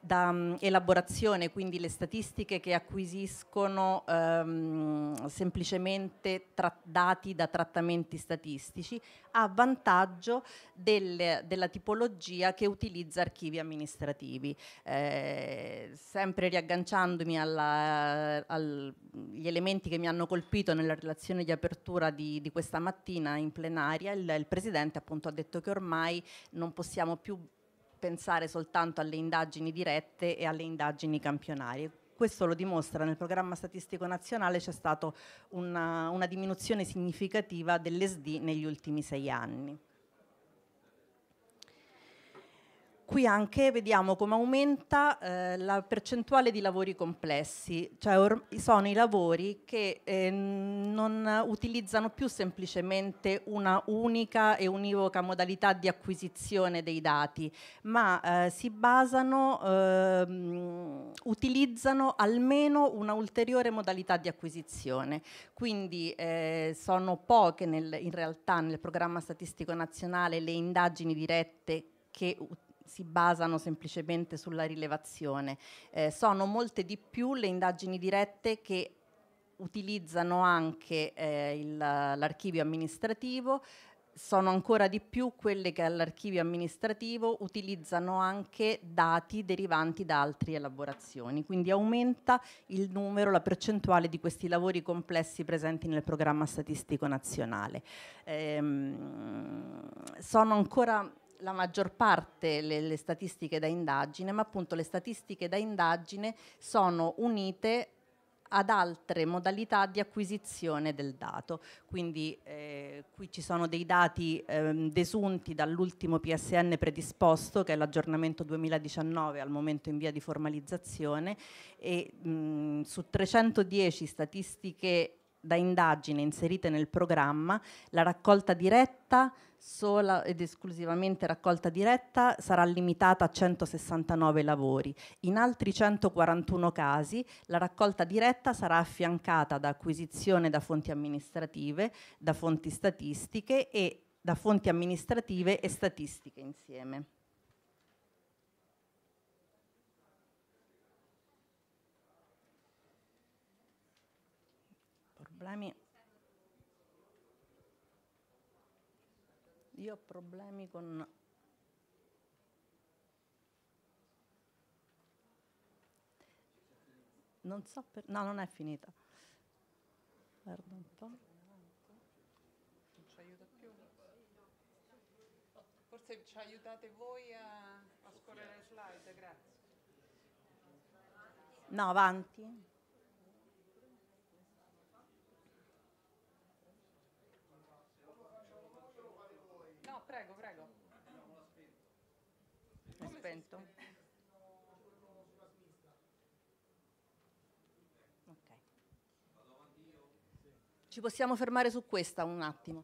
da um, elaborazione, quindi le statistiche che acquisiscono um, semplicemente dati da trattamenti statistici a vantaggio del, della tipologia che utilizza archivi amministrativi. Eh, sempre riagganciandomi agli elementi che mi hanno colpito nella relazione di apertura di, di questa mattina in plenaria, il, il Presidente che appunto ha detto che ormai non possiamo più pensare soltanto alle indagini dirette e alle indagini campionarie. Questo lo dimostra, nel programma statistico nazionale c'è stata una, una diminuzione significativa dell'SD negli ultimi sei anni. qui anche vediamo come aumenta eh, la percentuale di lavori complessi, cioè sono i lavori che eh, non utilizzano più semplicemente una unica e univoca modalità di acquisizione dei dati, ma eh, si basano, ehm, utilizzano almeno una ulteriore modalità di acquisizione. Quindi eh, sono poche nel, in realtà nel programma statistico nazionale le indagini dirette che utilizzano si basano semplicemente sulla rilevazione. Eh, sono molte di più le indagini dirette che utilizzano anche eh, il, l'archivio amministrativo, sono ancora di più quelle che all'archivio amministrativo utilizzano anche dati derivanti da altre elaborazioni, quindi aumenta il numero, la percentuale di questi lavori complessi presenti nel programma statistico nazionale. Ehm, sono ancora la maggior parte le, le statistiche da indagine, ma appunto le statistiche da indagine sono unite ad altre modalità di acquisizione del dato. Quindi eh, qui ci sono dei dati ehm, desunti dall'ultimo PSN predisposto, che è l'aggiornamento 2019 al momento in via di formalizzazione, e mh, su 310 statistiche da indagine inserite nel programma, la raccolta diretta, sola ed esclusivamente raccolta diretta, sarà limitata a 169 lavori. In altri 141 casi la raccolta diretta sarà affiancata da acquisizione da fonti amministrative, da fonti statistiche e da fonti amministrative e statistiche insieme. problemi. Io ho problemi con non so per... no non è finita guarda un po' non ci aiuta più forse ci aiutate voi a, a scorrere le slide grazie no avanti È spento? Ok. Ci possiamo fermare su questa un attimo.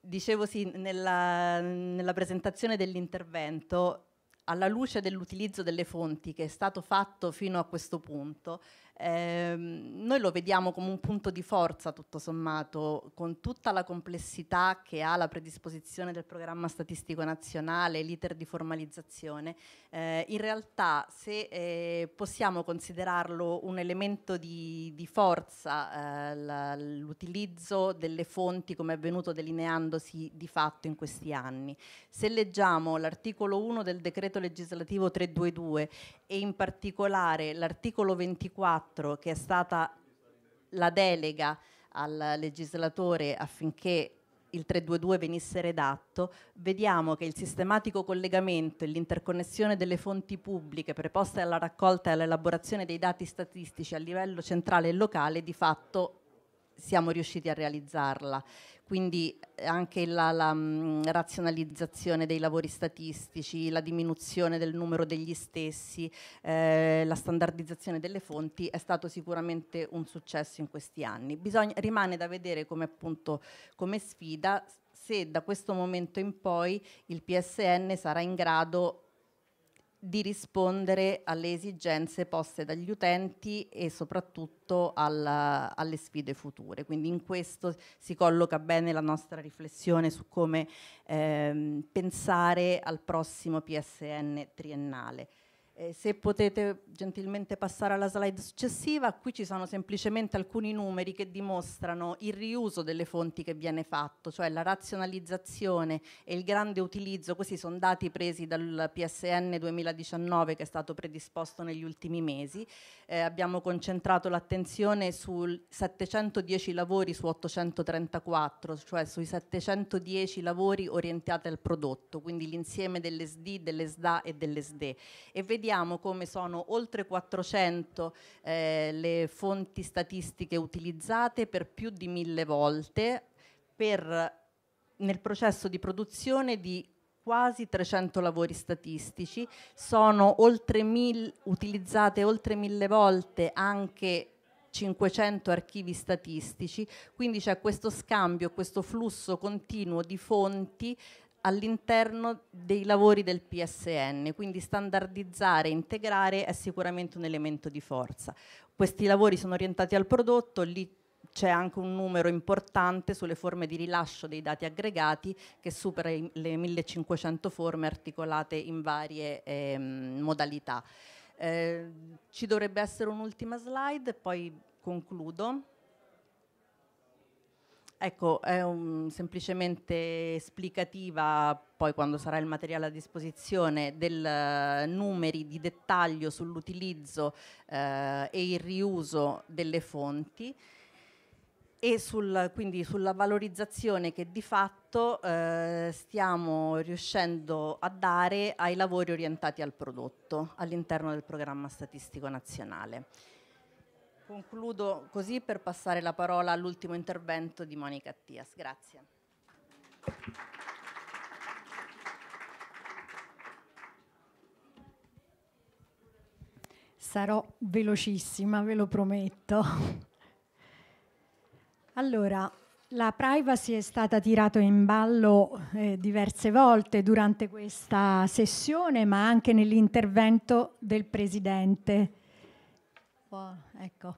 Dicevo sì, nella, nella presentazione dell'intervento alla luce dell'utilizzo delle fonti che è stato fatto fino a questo punto, eh, noi lo vediamo come un punto di forza, tutto sommato, con tutta la complessità che ha la predisposizione del programma statistico nazionale, l'iter di formalizzazione. Eh, in realtà, se eh, possiamo considerarlo un elemento di, di forza, eh, la, l'utilizzo delle fonti come è avvenuto delineandosi di fatto in questi anni. Se leggiamo l'articolo 1 del decreto legislativo 322 e in particolare l'articolo 24, 4, che è stata la delega al legislatore affinché il 322 venisse redatto, vediamo che il sistematico collegamento e l'interconnessione delle fonti pubbliche preposte alla raccolta e all'elaborazione dei dati statistici a livello centrale e locale di fatto siamo riusciti a realizzarla. Quindi eh, anche la, la mh, mm, razionalizzazione dei lavori statistici, la diminuzione del numero degli stessi, eh, la standardizzazione delle fonti è stato sicuramente un successo in questi anni. Bisogna, rimane da vedere come, appunto, come sfida se da questo momento in poi il PSN sarà in grado di rispondere alle esigenze poste dagli utenti e soprattutto alla, alle sfide future. Quindi in questo si colloca bene la nostra riflessione su come ehm, pensare al prossimo PSN triennale. Eh, se potete gentilmente passare alla slide successiva, qui ci sono semplicemente alcuni numeri che dimostrano il riuso delle fonti che viene fatto, cioè la razionalizzazione e il grande utilizzo, questi sono dati presi dal PSN 2019 che è stato predisposto negli ultimi mesi, eh, abbiamo concentrato l'attenzione su 710 lavori su 834, cioè sui 710 lavori orientati al prodotto, quindi l'insieme delle SD, delle SDA e delle SDE. E vediamo vediamo come sono oltre 400 eh, le fonti statistiche utilizzate per più di mille volte per, nel processo di produzione di quasi 300 lavori statistici, sono oltre mil, utilizzate oltre mille volte anche 500 archivi statistici, quindi c'è questo scambio, questo flusso continuo di fonti all'interno dei lavori del PSN, quindi standardizzare e integrare è sicuramente un elemento di forza. Questi lavori sono orientati al prodotto, lì c'è anche un numero importante sulle forme di rilascio dei dati aggregati che supera le 1500 forme articolate in varie ehm, modalità. Eh, ci dovrebbe essere un'ultima slide, poi concludo. Ecco, è un, semplicemente esplicativa, poi quando sarà il materiale a disposizione, del eh, numeri di dettaglio sull'utilizzo uh, e il riuso delle fonti e sul, quindi sulla valorizzazione che di fatto uh, stiamo riuscendo a dare ai lavori orientati al prodotto all'interno del programma statistico nazionale. Concludo così per passare la parola all'ultimo intervento di Monica Attias. Grazie. Sarò velocissima, ve lo prometto. Allora, la privacy è stata tirata in ballo eh, diverse volte durante questa sessione, ma anche nell'intervento del Presidente. Buono, ecco.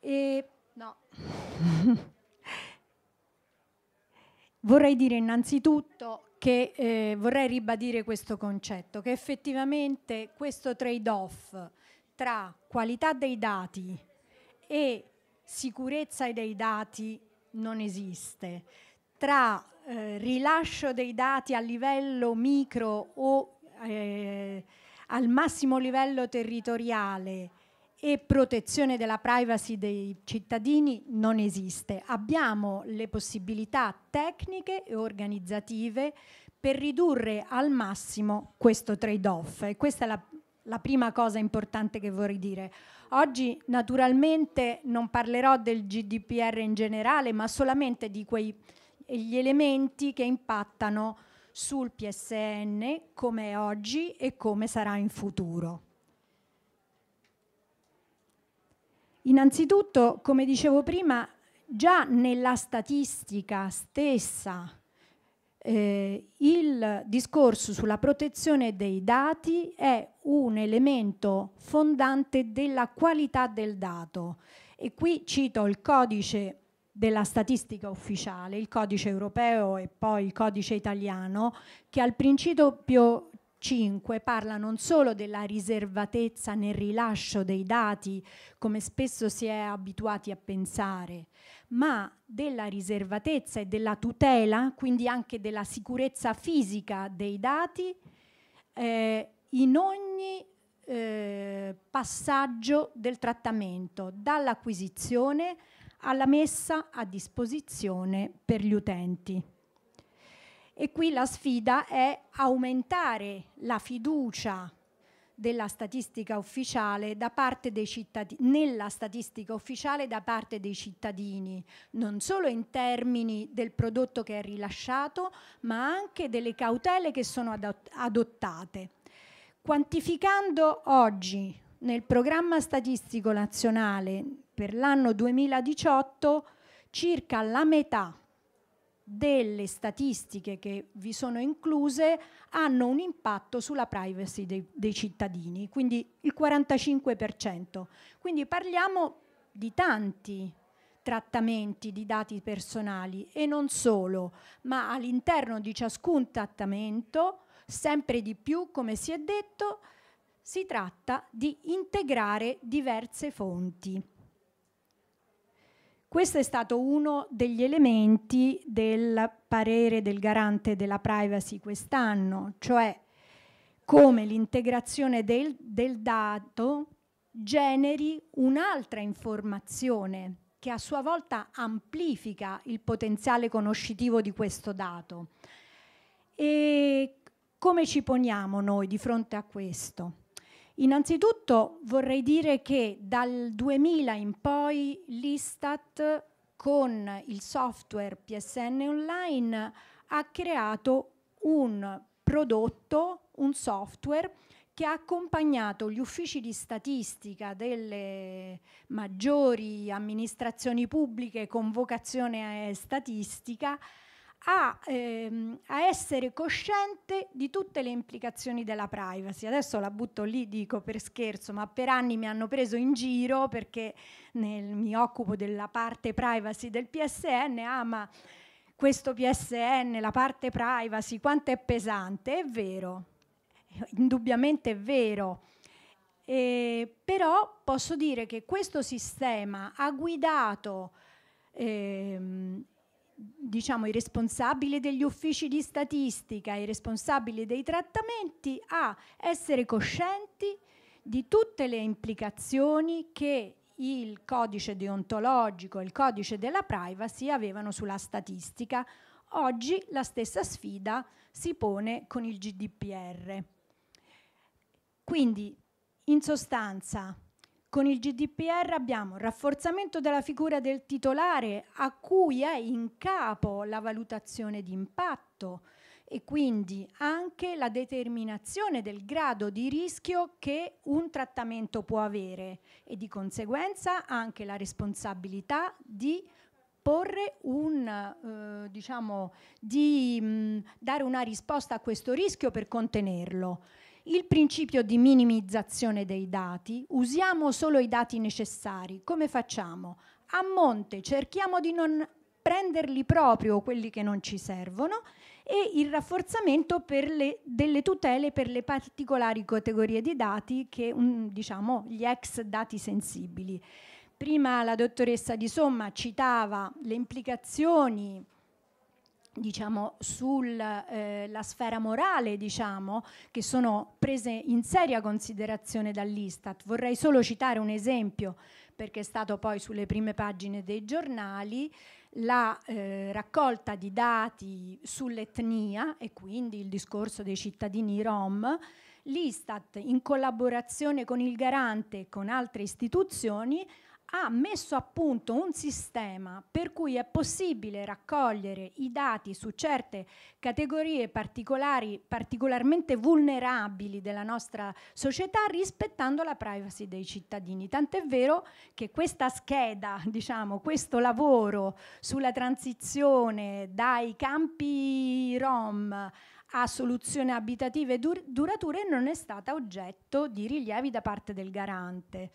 E, no. [LAUGHS] vorrei dire innanzitutto che eh, vorrei ribadire questo concetto, che effettivamente questo trade-off tra qualità dei dati e sicurezza dei dati non esiste, tra eh, rilascio dei dati a livello micro o eh, al massimo livello territoriale e protezione della privacy dei cittadini non esiste. Abbiamo le possibilità tecniche e organizzative per ridurre al massimo questo trade-off e questa è la, la prima cosa importante che vorrei dire. Oggi naturalmente non parlerò del GDPR in generale, ma solamente di quegli elementi che impattano sul PSN come è oggi e come sarà in futuro. Innanzitutto, come dicevo prima, già nella statistica stessa eh, il discorso sulla protezione dei dati è un elemento fondante della qualità del dato e qui cito il codice della statistica ufficiale, il codice europeo e poi il codice italiano, che al principio 5 parla non solo della riservatezza nel rilascio dei dati, come spesso si è abituati a pensare, ma della riservatezza e della tutela, quindi anche della sicurezza fisica dei dati, eh, in ogni eh, passaggio del trattamento, dall'acquisizione alla messa a disposizione per gli utenti. E qui la sfida è aumentare la fiducia della statistica ufficiale da parte dei cittadini, nella statistica ufficiale da parte dei cittadini, non solo in termini del prodotto che è rilasciato, ma anche delle cautele che sono adottate. Quantificando oggi nel programma statistico nazionale per l'anno 2018 circa la metà delle statistiche che vi sono incluse hanno un impatto sulla privacy dei, dei cittadini, quindi il 45%. Quindi parliamo di tanti trattamenti di dati personali e non solo, ma all'interno di ciascun trattamento, sempre di più, come si è detto, si tratta di integrare diverse fonti. Questo è stato uno degli elementi del parere del garante della privacy quest'anno, cioè come l'integrazione del, del dato generi un'altra informazione che a sua volta amplifica il potenziale conoscitivo di questo dato. E come ci poniamo noi di fronte a questo? Innanzitutto vorrei dire che dal 2000 in poi l'Istat con il software PSN Online ha creato un prodotto, un software che ha accompagnato gli uffici di statistica delle maggiori amministrazioni pubbliche con vocazione statistica a, ehm, a, essere cosciente di tutte le implicazioni della privacy. Adesso la butto lì, dico per scherzo, ma per anni mi hanno preso in giro perché nel, mi occupo della parte privacy del PSN, ah ma questo PSN, la parte privacy, quanto è pesante, è vero, indubbiamente è vero. Eh, però posso dire che questo sistema ha guidato ehm, diciamo, i responsabili degli uffici di statistica, i responsabili dei trattamenti a essere coscienti di tutte le implicazioni che il codice deontologico e il codice della privacy avevano sulla statistica. Oggi la stessa sfida si pone con il GDPR. Quindi, in sostanza, con il GDPR abbiamo rafforzamento della figura del titolare a cui è in capo la valutazione di impatto e quindi anche la determinazione del grado di rischio che un trattamento può avere e di conseguenza anche la responsabilità di porre un, eh, diciamo, di mh, mm, dare una risposta a questo rischio per contenerlo. Il principio di minimizzazione dei dati, usiamo solo i dati necessari, come facciamo? A monte cerchiamo di non prenderli proprio quelli che non ci servono e il rafforzamento le, delle tutele per le particolari categorie di dati che um, diciamo gli ex dati sensibili. Prima la dottoressa Di Somma citava le implicazioni diciamo, sulla eh, sfera morale, diciamo, che sono prese in seria considerazione dall'Istat. Vorrei solo citare un esempio, perché è stato poi sulle prime pagine dei giornali, la eh, raccolta di dati sull'etnia e quindi il discorso dei cittadini rom. L'Istat, in collaborazione con il Garante e con altre istituzioni, ha messo a punto un sistema per cui è possibile raccogliere i dati su certe categorie particolari, particolarmente vulnerabili della nostra società rispettando la privacy dei cittadini. Tant'è vero che questa scheda, [LAUGHS] diciamo, questo lavoro sulla transizione dai campi Rom a soluzioni abitative dur- durature non è stata oggetto di rilievi da parte del garante.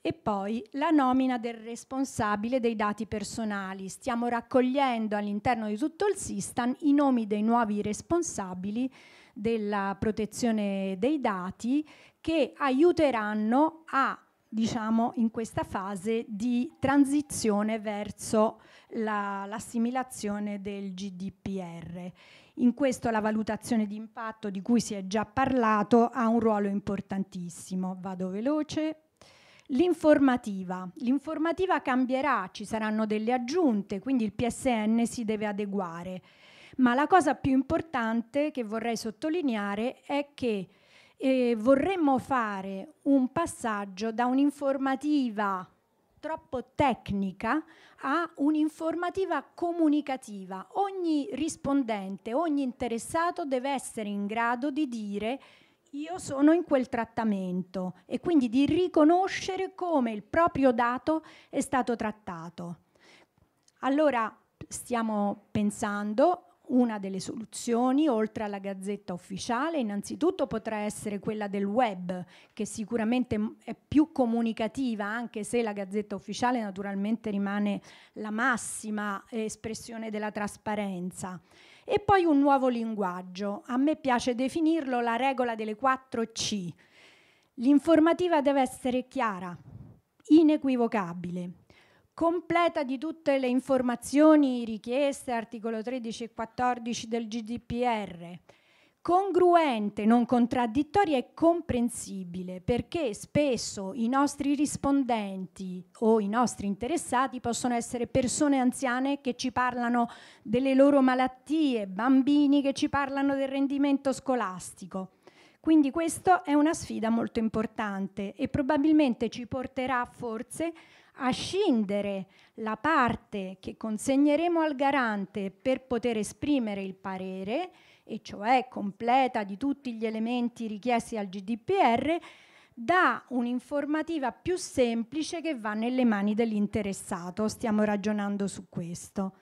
E poi la nomina del responsabile dei dati personali. Stiamo raccogliendo all'interno di tutto il SISTAN i nomi dei nuovi responsabili della protezione dei dati che aiuteranno a diciamo in questa fase di transizione verso l'assimilazione del GDPR. In questo la valutazione di impatto di cui si è già parlato ha un ruolo importantissimo. Vado veloce L'informativa. L'informativa cambierà, ci saranno delle aggiunte, quindi il PSN si deve adeguare. Ma la cosa più importante che vorrei sottolineare è che eh, vorremmo fare un passaggio da un'informativa troppo tecnica a un'informativa comunicativa. Ogni rispondente, ogni interessato deve essere in grado di dire io sono in quel trattamento e quindi di riconoscere come il proprio dato è stato trattato. Allora stiamo pensando una delle soluzioni, oltre alla gazzetta ufficiale, innanzitutto potrà essere quella del web, che sicuramente è più comunicativa, anche se la gazzetta ufficiale naturalmente rimane la massima espressione della trasparenza. E poi un nuovo linguaggio. A me piace definirlo la regola delle 4 C. L'informativa deve essere chiara, inequivocabile, completa di tutte le informazioni richieste, articolo 13 e 14 del GDPR, congruente, non contraddittoria e comprensibile, perché spesso i nostri rispondenti o i nostri interessati possono essere persone anziane che ci parlano delle loro malattie, bambini che ci parlano del rendimento scolastico. Quindi questa è una sfida molto importante e probabilmente ci porterà forse a scindere la parte che consegneremo al garante per poter esprimere il parere e cioè completa di tutti gli elementi richiesti al GDPR, da un'informativa più semplice che va nelle mani dell'interessato. Stiamo ragionando su questo.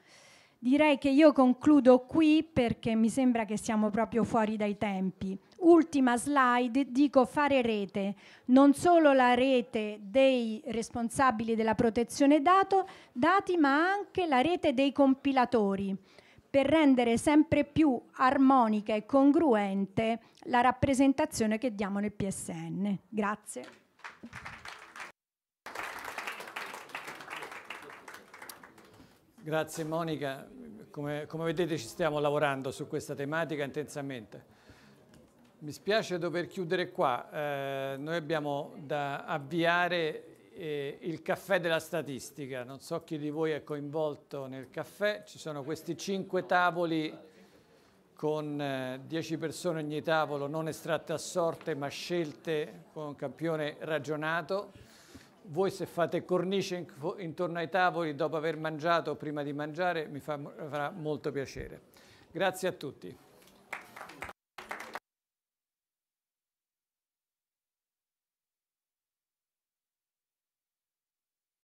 Direi che io concludo qui perché mi sembra che siamo proprio fuori dai tempi. Ultima slide, dico fare rete, non solo la rete dei responsabili della protezione dato, dati, ma anche la rete dei compilatori per rendere sempre più armonica e congruente la rappresentazione che diamo nel PSN. Grazie. Grazie Monica, come, come vedete ci stiamo lavorando su questa tematica intensamente. Mi spiace dover chiudere qua, eh, noi abbiamo da avviare eh, il caffè della statistica. Non so chi di voi è coinvolto nel caffè, ci sono questi cinque tavoli con eh, 10 persone ogni tavolo, non estratte a sorte, ma scelte con un campione ragionato. Voi se fate cornice intorno ai tavoli dopo aver mangiato o prima di mangiare mi farà molto piacere. Grazie a tutti.